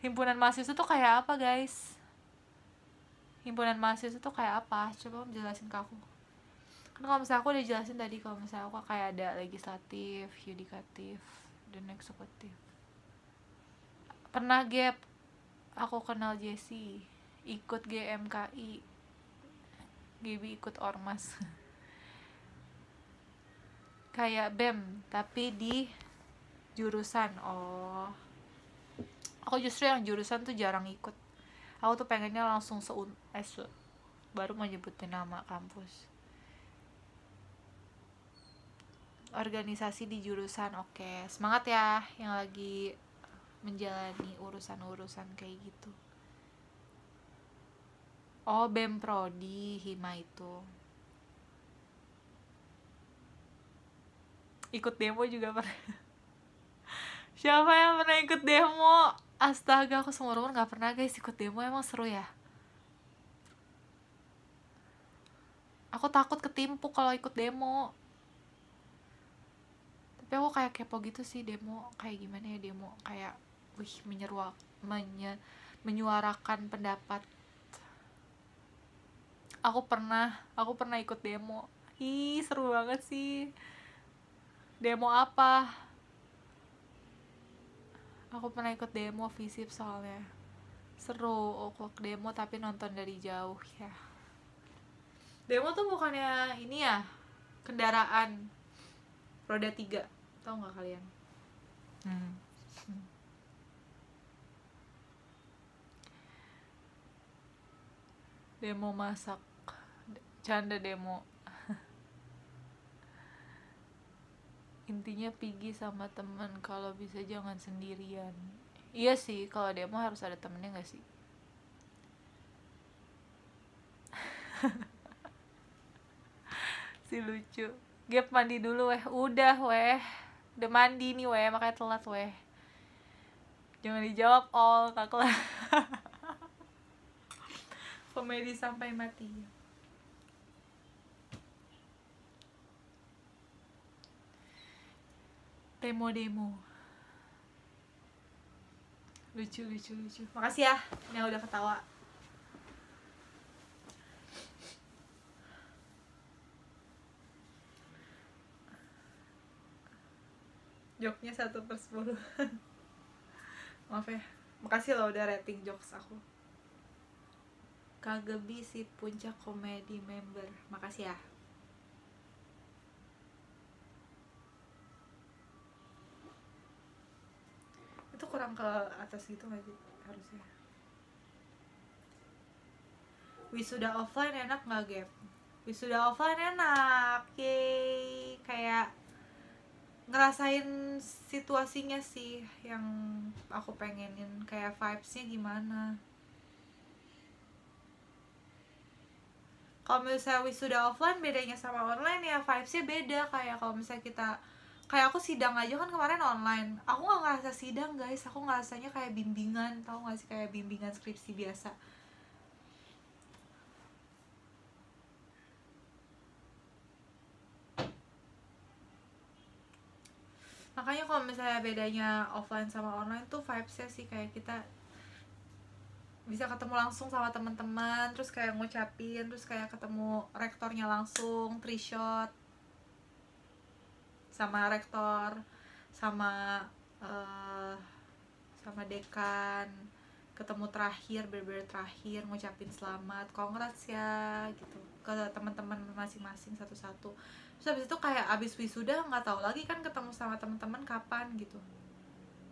himpunan mahasiswa tuh kayak apa guys himpunan mahasiswa tuh kayak apa coba jelasin ke aku kan kalau misalnya aku udah jelasin tadi kalau misalnya aku kayak ada legislatif yudikatif dan eksekutif pernah gap aku kenal Jesse ikut GMKI Gibi ikut ormas kayak bem tapi di jurusan oh aku justru yang jurusan tuh jarang ikut aku tuh pengennya langsung seun eh, se baru mau nyebutin nama kampus organisasi di jurusan oke okay. semangat ya yang lagi menjalani urusan-urusan kayak gitu oh bem prodi hima itu ikut demo juga pernah siapa yang pernah ikut demo astaga aku seumur umur gak pernah guys ikut demo emang seru ya aku takut ketimpuk kalau ikut demo tapi aku kayak kepo gitu sih demo kayak gimana ya demo kayak wih menyeruak, menye, menyuarakan pendapat aku pernah aku pernah ikut demo ih seru banget sih demo apa aku pernah ikut demo visip soalnya seru oklok demo tapi nonton dari jauh ya demo tuh bukannya ini ya kendaraan roda tiga tau nggak kalian hmm. demo masak canda demo intinya pigi sama temen kalau bisa jangan sendirian iya sih kalau demo harus ada temennya gak sih si lucu gap mandi dulu weh udah weh udah mandi nih weh makanya telat weh jangan dijawab all kakla komedi sampai mati demo-demo lucu lucu lucu makasih ya ini udah ketawa joknya satu per sepuluh maaf ya makasih lo udah rating jokes aku Kagebi si puncak komedi member makasih ya itu kurang ke atas gitu nggak sih harusnya wisuda offline enak nggak gap wisuda offline enak kayak ngerasain situasinya sih yang aku pengenin kayak vibesnya gimana kalau misalnya wisuda offline bedanya sama online ya vibesnya beda kayak kalau misalnya kita kayak aku sidang aja kan kemarin online aku nggak ngerasa sidang guys aku ngerasanya kayak bimbingan tau gak sih kayak bimbingan skripsi biasa makanya kalau misalnya bedanya offline sama online tuh vibesnya sih kayak kita bisa ketemu langsung sama teman-teman terus kayak ngucapin terus kayak ketemu rektornya langsung three shot sama rektor sama uh, sama dekan ketemu terakhir berber terakhir ngucapin selamat kongres ya gitu ke teman-teman masing-masing satu-satu terus habis itu kayak abis wisuda nggak tahu lagi kan ketemu sama teman-teman kapan gitu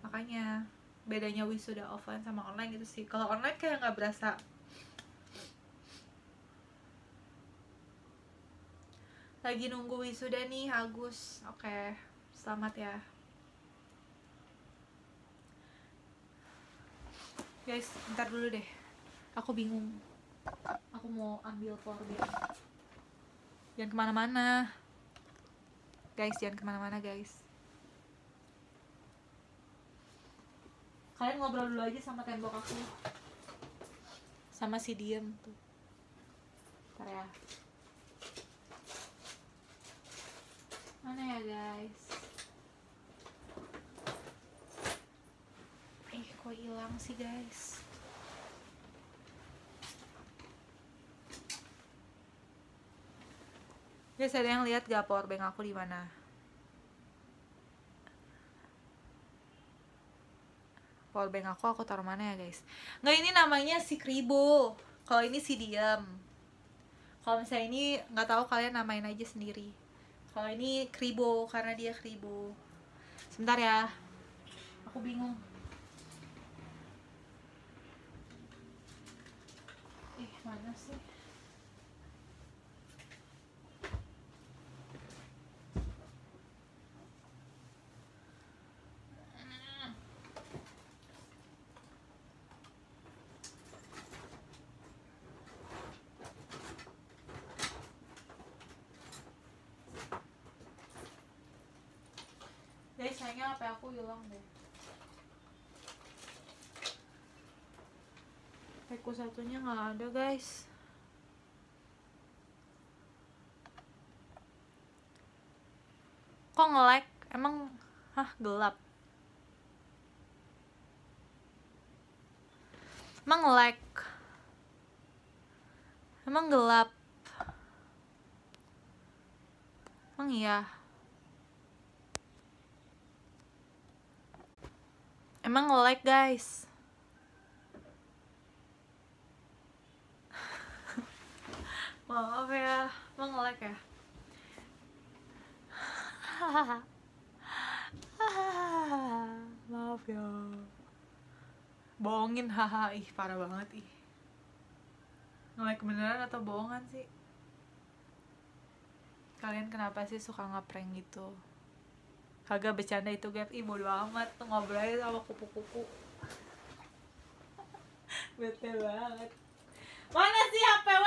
makanya bedanya wisuda offline sama online gitu sih kalau online kayak nggak berasa lagi nunggu wisuda nih Agus oke selamat ya guys ntar dulu deh aku bingung aku mau ambil formulir jangan kemana-mana guys jangan kemana-mana guys kalian ngobrol dulu aja sama tembok aku sama si diem tuh ntar ya Mana ya guys? Eh kok hilang sih guys? Guys ada yang lihat gak bank aku di mana? bank aku aku taruh mana ya guys nggak ini namanya si kribo kalau ini si diam kalau misalnya ini nggak tahu kalian namain aja sendiri kalau ini kribo karena dia kribo sebentar ya aku bingung eh, mana sih kayaknya apa aku hilang deh Aku satunya nggak ada guys kok ngelag emang hah gelap emang ngelag emang gelap emang iya Emang nge like guys Maaf ya Emang nge ya Maaf ya Bohongin haha Ih parah banget ih nge like beneran atau bohongan sih Kalian kenapa sih suka ngeprank gitu kagak bercanda itu gap ih bodo amat tuh ngobrolnya sama kupu-kupu bete banget mana sih HPW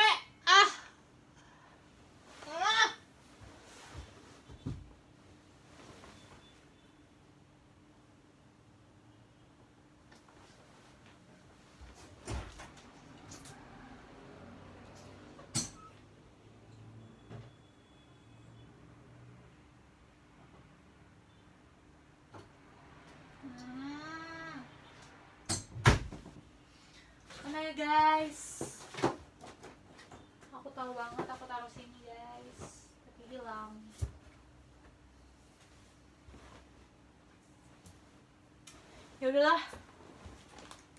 sana ya, guys aku tahu banget aku taruh sini guys tapi hilang ya udahlah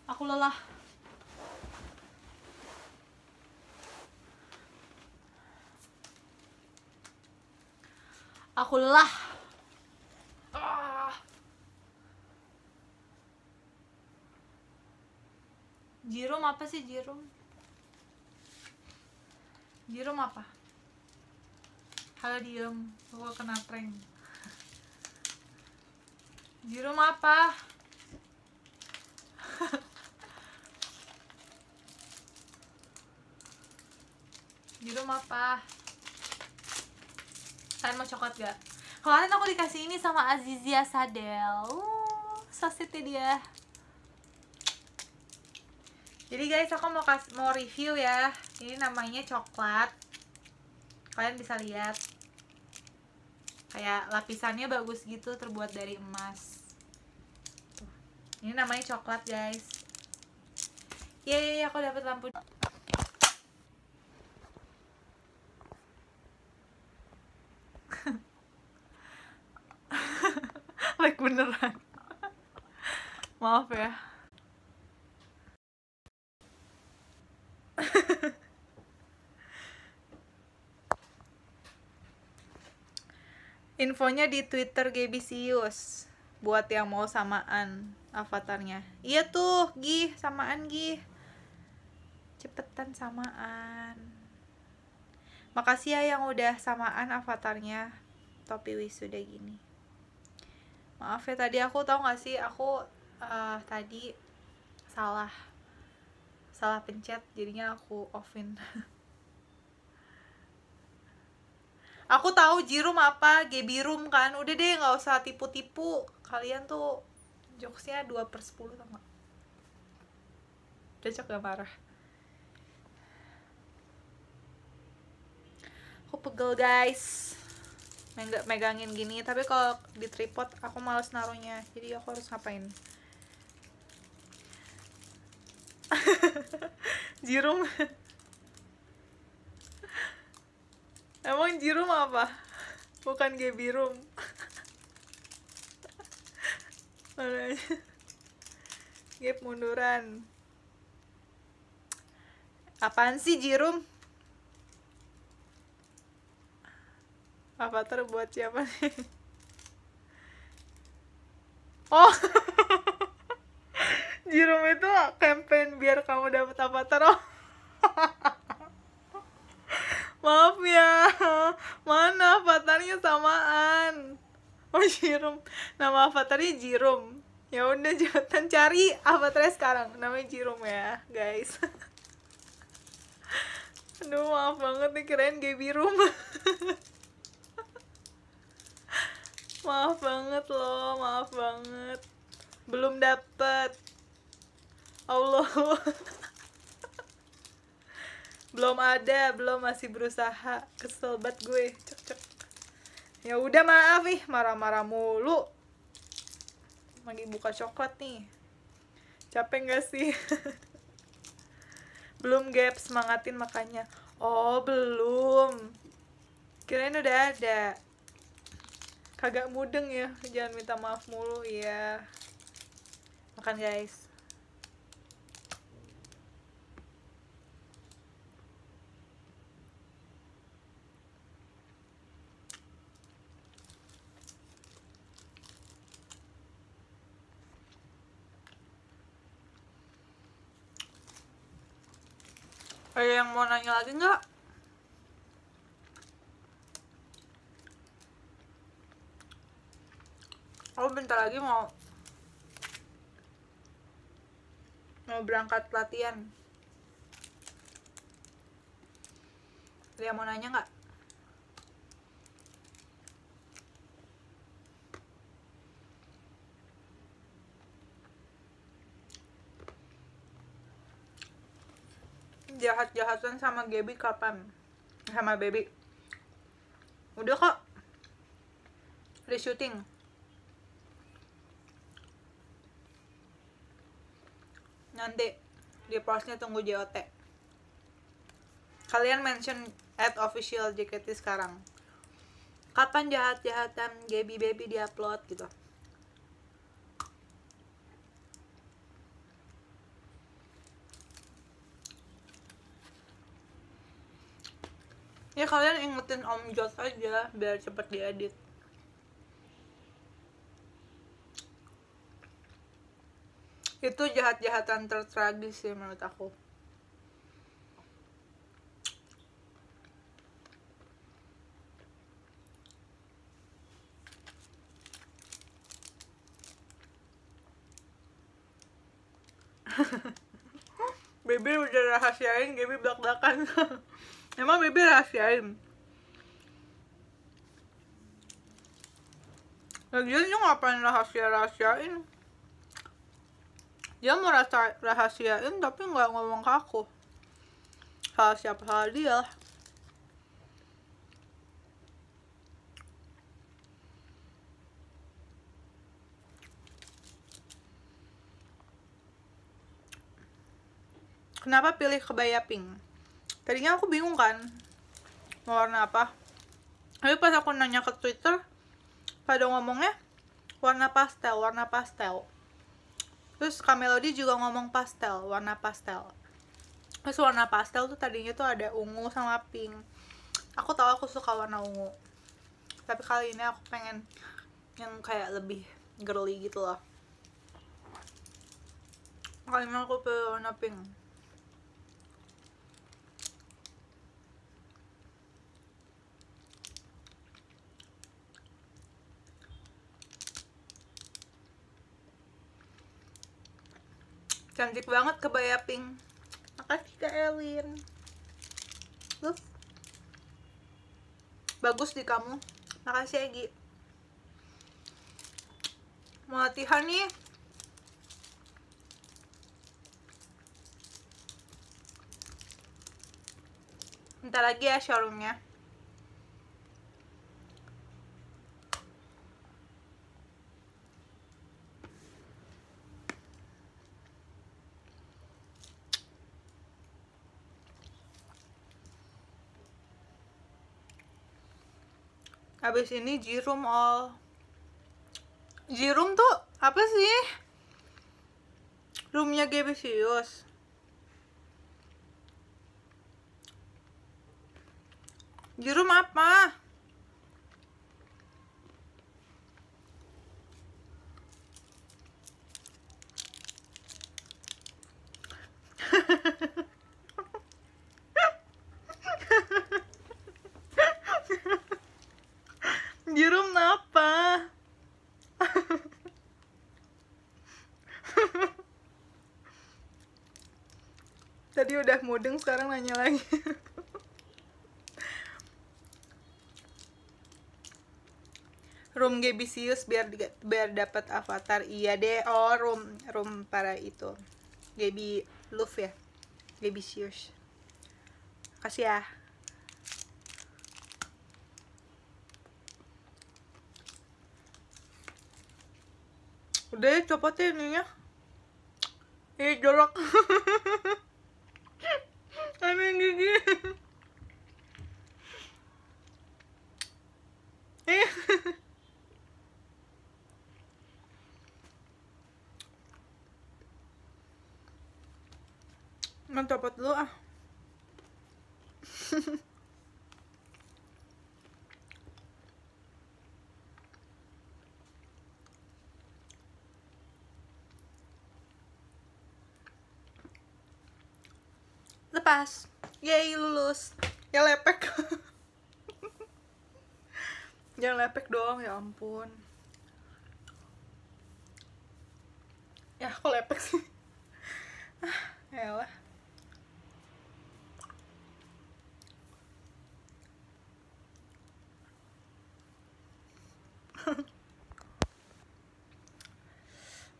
aku lelah aku lelah Jirom apa sih Jirom? Jirom apa? Halo diem, gua kena prank Jirom apa? Jirom apa? Kalian mau coklat gak? Kemarin aku dikasih ini sama Azizia Sadel uh, so dia jadi guys aku mau kasih mau review ya ini namanya coklat kalian bisa lihat kayak lapisannya bagus gitu terbuat dari emas ini namanya coklat guys iya yeay iya, aku dapat lampu like beneran maaf ya Infonya di Twitter Gebisius buat yang mau samaan avatarnya. Iya tuh, Gih, samaan Gih Cepetan samaan. Makasih ya yang udah samaan avatarnya topi wisuda gini. Maaf ya tadi aku tau gak sih aku uh, tadi salah salah pencet jadinya aku offin. aku tahu jirum apa gebirum kan udah deh nggak usah tipu-tipu kalian tuh jokesnya dua per sepuluh sama cocok gak marah aku pegel guys Meg megangin gini tapi kalau di tripod aku males naruhnya jadi aku harus ngapain jirum Emang Jirum apa? Bukan Gebirum. Mana aja. Gap munduran. Apaan sih Jirum? Avatar buat siapa nih? Oh. Jirum itu campaign biar kamu dapat avatar. Oh maaf ya mana avatarnya samaan oh Jirum nama avatarnya Jirum ya udah jangan cari avatarnya sekarang namanya Jirum ya guys aduh maaf banget nih keren Gaby Room maaf banget loh maaf banget belum dapet Allah belum ada belum masih berusaha kesel banget gue cok cok. ya udah maaf ih marah-marah mulu lagi buka coklat nih capek nggak sih belum gap semangatin makanya oh belum kirain udah ada kagak mudeng ya jangan minta maaf mulu ya makan guys ada yang mau nanya lagi nggak Oh bentar lagi mau mau berangkat latihan. Dia mau nanya nggak? jahat-jahatan sama Gaby kapan? Sama Baby. Udah kok. Reshooting. Nanti di postnya tunggu JOT. Kalian mention at official JKT sekarang. Kapan jahat-jahatan Gaby Baby diupload gitu? ya kalian ingetin Om Jos aja biar cepet diedit itu jahat-jahatan tertragis sih menurut aku Baby udah rahasiain Gaby belak-belakan Emang Bibi rahasiain. Lagian dia ngapain rahasia-rahasiain? Dia mau rasa rahasiain tapi nggak ngomong ke aku. Salah siapa salah dia. Kenapa pilih kebaya pink? tadinya aku bingung kan mau warna apa tapi pas aku nanya ke twitter pada ngomongnya warna pastel warna pastel terus Kamelody juga ngomong pastel warna pastel terus warna pastel tuh tadinya tuh ada ungu sama pink aku tahu aku suka warna ungu tapi kali ini aku pengen yang kayak lebih girly gitu loh kali ini aku pilih warna pink Cantik banget kebaya pink. Makasih Kak Elin. Look. Bagus di kamu. Makasih Egi. Mau latihan nih. Bentar lagi ya showroomnya. habis ini Jirum all Jirum tuh apa sih roomnya Gebesius Jirum apa? Jerum napa? Tadi udah mudeng, sekarang nanya lagi. room Gebisius biar biar dapat avatar. Iya deh. Oh, room room para itu. Gebi love ya. Gebisius. Kasih ya. deh copotnya ininya ini jorok amin gigi eh mantap dulu ah pas, yay lulus ya lepek jangan ya lepek dong ya ampun ya kok lepek sih ah lah.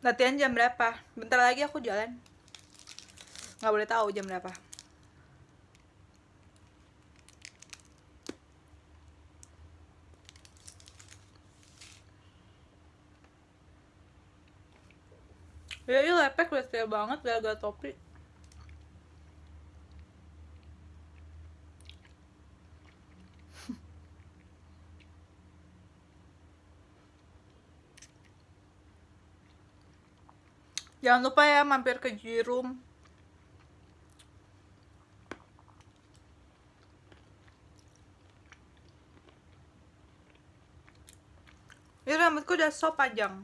latihan jam berapa bentar lagi aku jalan nggak boleh tahu jam berapa ya iya lepek bete banget gara-gara topi Jangan lupa ya mampir ke Jirum. Ini rambutku udah so panjang.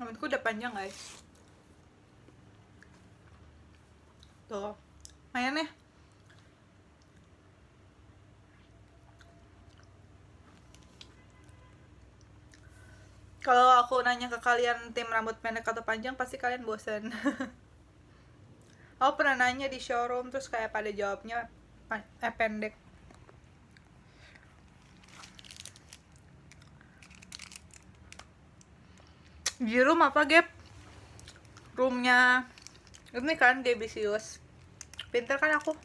rambutku udah panjang guys tuh mayan ya kalau aku nanya ke kalian tim rambut pendek atau panjang pasti kalian bosen aku pernah nanya di showroom terus kayak pada jawabnya eh, pendek di room apa gap roomnya ini kan Debisius pinter kan aku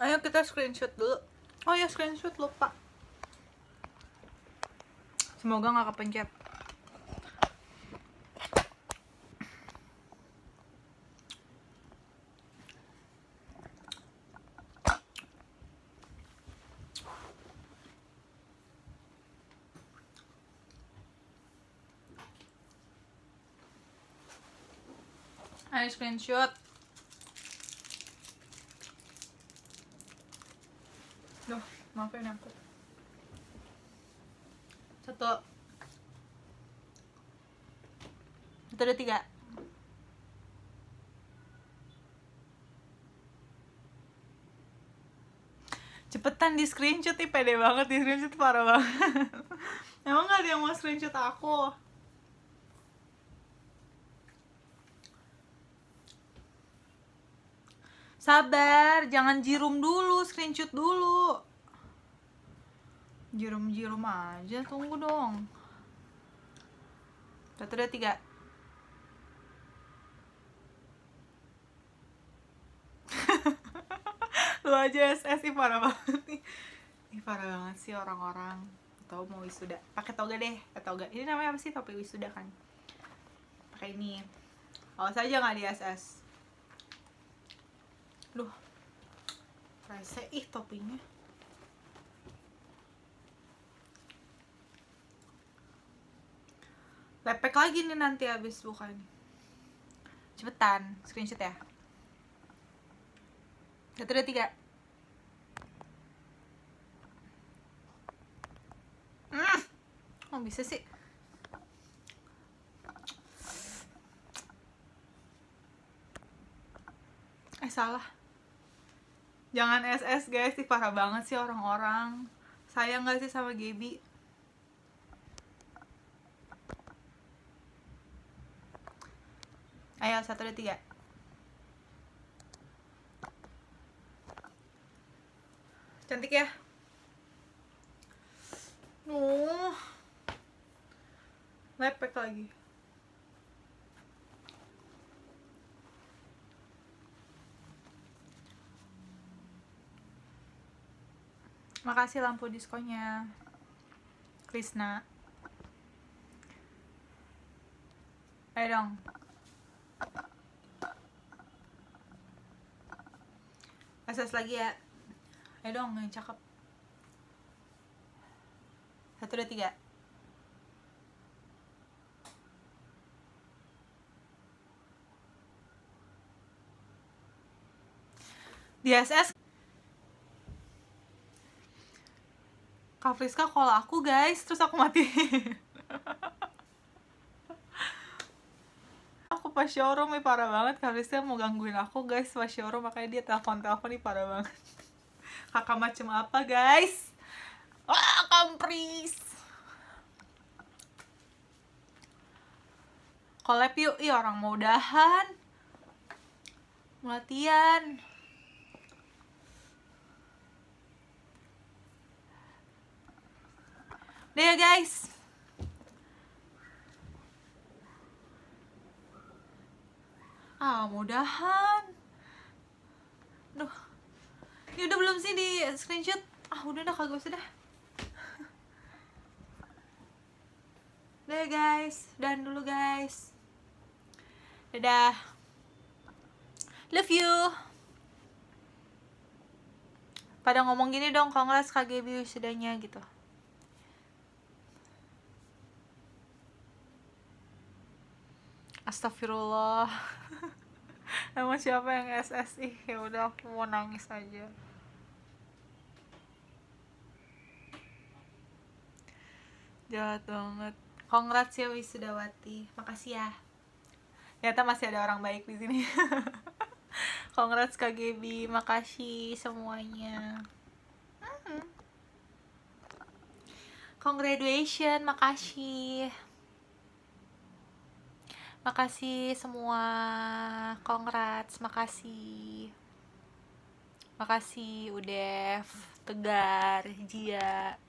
ayo kita screenshot dulu oh ya screenshot lupa semoga nggak kepencet Ayo screenshot satu, satu dua tiga cepetan di screenshot nih pede banget di screenshot parah banget emang gak ada yang mau screenshot aku sabar jangan jirum dulu screenshot dulu Jirum-jirum aja, tunggu dong. Satu, dua, tiga. Lu aja SS ini parah banget nih. Ini parah banget sih orang-orang. Atau mau wisuda. Pakai toga deh, toga. Ini namanya apa sih? Topi wisuda kan. Pakai ini. Awas aja nggak di SS. Duh. Rese ih topinya. lepek lagi nih nanti abis buka ini cepetan screenshot ya satu dua tiga hmm. Oh bisa sih Eh salah Jangan SS guys sih parah banget sih orang-orang Sayang gak sih sama Gaby Ayo, satu, dua, tiga. Cantik ya? Uh, lepek lagi. Makasih lampu diskonnya, Krisna. Ayo dong. SS lagi ya ayo dong yang cakep satu dua tiga di SS Kak Friska kalau aku guys terus aku mati pas showroom nih parah banget Kalisnya mau gangguin aku guys pas showroom makanya dia telepon-telepon nih parah banget kakak macem apa guys ah kampris collab yuk Ih, orang mau dahan latihan deh guys Ah, mudahan. Duh. Ini ya udah belum sih di screenshot? Ah, udah dah kagak usah dah. Udah ya, guys, dan dulu guys. Dadah. Love you. Pada ngomong gini dong, kongres KGB sudahnya gitu. Astagfirullah emang siapa yang SSI ya udah aku mau nangis aja jahat banget kongrat ya Wisudawati. Makasih ya. Ternyata masih ada orang baik di sini. kongrat KGB Makasih semuanya. Hmm. congratulation makasih. Makasih semua. Congrats. Makasih. Makasih udev Tegar, Jia.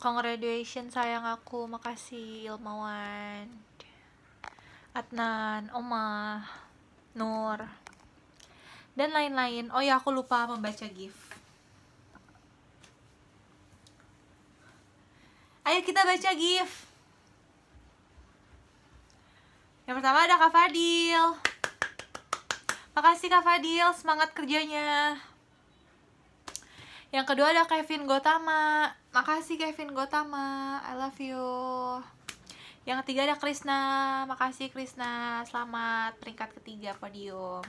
Congratulations sayang aku. Makasih Ilmawan. Adnan, Oma, Nur. Dan lain-lain. Oh ya, aku lupa membaca gift. Ayo kita baca gift. Yang pertama ada Kak Fadil. Makasih Kak Fadil, semangat kerjanya. Yang kedua ada Kevin Gotama. Makasih Kevin Gotama, I love you. Yang ketiga ada Krisna. Makasih Krisna, selamat peringkat ketiga podium.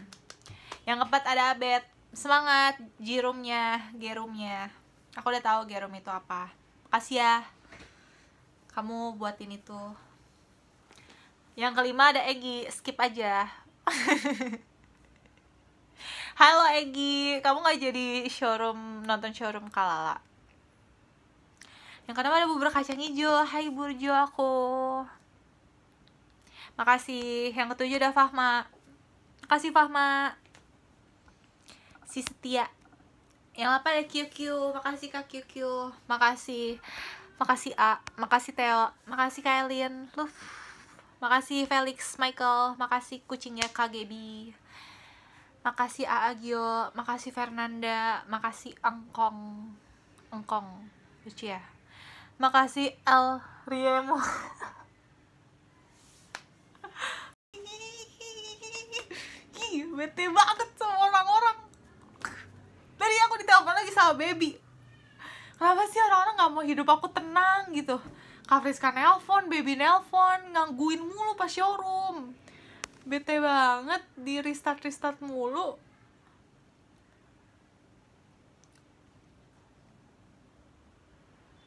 Yang keempat ada Abed. Semangat jirumnya, gerumnya. Aku udah tahu gerum itu apa. Makasih ya. Kamu buatin itu. Yang kelima ada Egi, skip aja. Halo Egi, kamu nggak jadi showroom nonton showroom Kalala? Yang kedua ada bubur kacang hijau. Hai Burjo aku. Makasih. Yang ketujuh ada Fahma. Makasih Fahma. Si Setia. Yang apa ada QQ. Makasih Kak QQ. Makasih. Makasih A. Makasih Theo. Makasih Kailin. Loh, Makasih Felix Michael, makasih kucingnya KGB. Makasih AA makasih Fernanda, makasih Engkong. Engkong, lucu ya. Makasih El Riemo. bete banget sama orang-orang tadi aku ditelepon lagi sama baby kenapa sih orang-orang nggak mau hidup aku tenang gitu Kak Friska nelpon, baby nelpon, ngangguin mulu pas showroom. Bete banget di restart-restart mulu.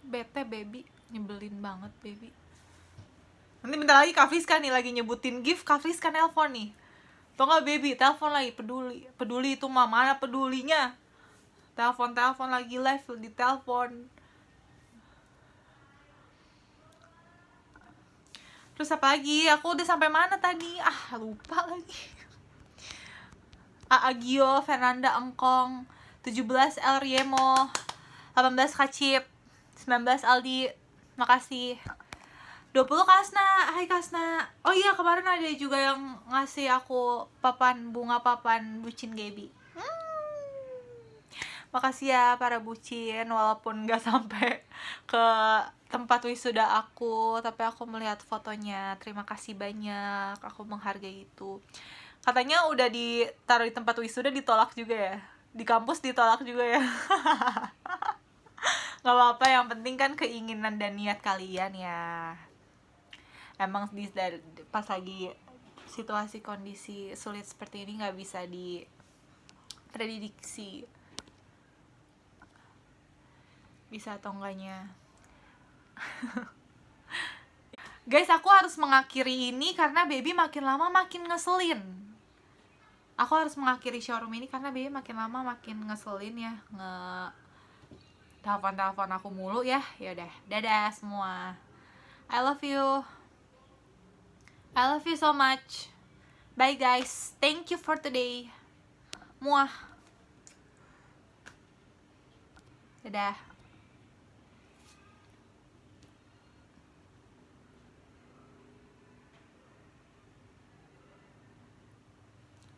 Bete baby, nyebelin banget baby. Nanti bentar lagi kafiska nih lagi nyebutin gift kafiska nelpon nih. Tau gak baby, telepon lagi, peduli Peduli itu mama, mana pedulinya Telepon-telepon lagi live di telepon terus apa lagi aku udah sampai mana tadi ah lupa lagi Aagio Fernanda Engkong 17 El Riemo 18 Kacip 19 Aldi makasih 20 Kasna, hai Kasna Oh iya kemarin ada juga yang ngasih aku papan bunga papan bucin Gaby hmm. Makasih ya para bucin walaupun gak sampai ke tempat wisuda aku tapi aku melihat fotonya terima kasih banyak aku menghargai itu katanya udah ditaruh di tempat wisuda ditolak juga ya di kampus ditolak juga ya nggak apa-apa yang penting kan keinginan dan niat kalian ya emang di pas lagi situasi kondisi sulit seperti ini nggak bisa di diprediksi bisa atau enggaknya Guys, aku harus mengakhiri ini karena baby makin lama makin ngeselin. Aku harus mengakhiri showroom ini karena baby makin lama makin ngeselin ya. Nge telepon-telepon aku mulu ya. Ya udah, dadah semua. I love you. I love you so much. Bye guys. Thank you for today. Muah. Dadah.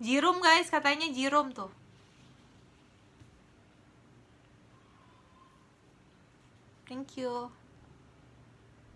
Jirum guys, katanya Jirum tuh. Thank you.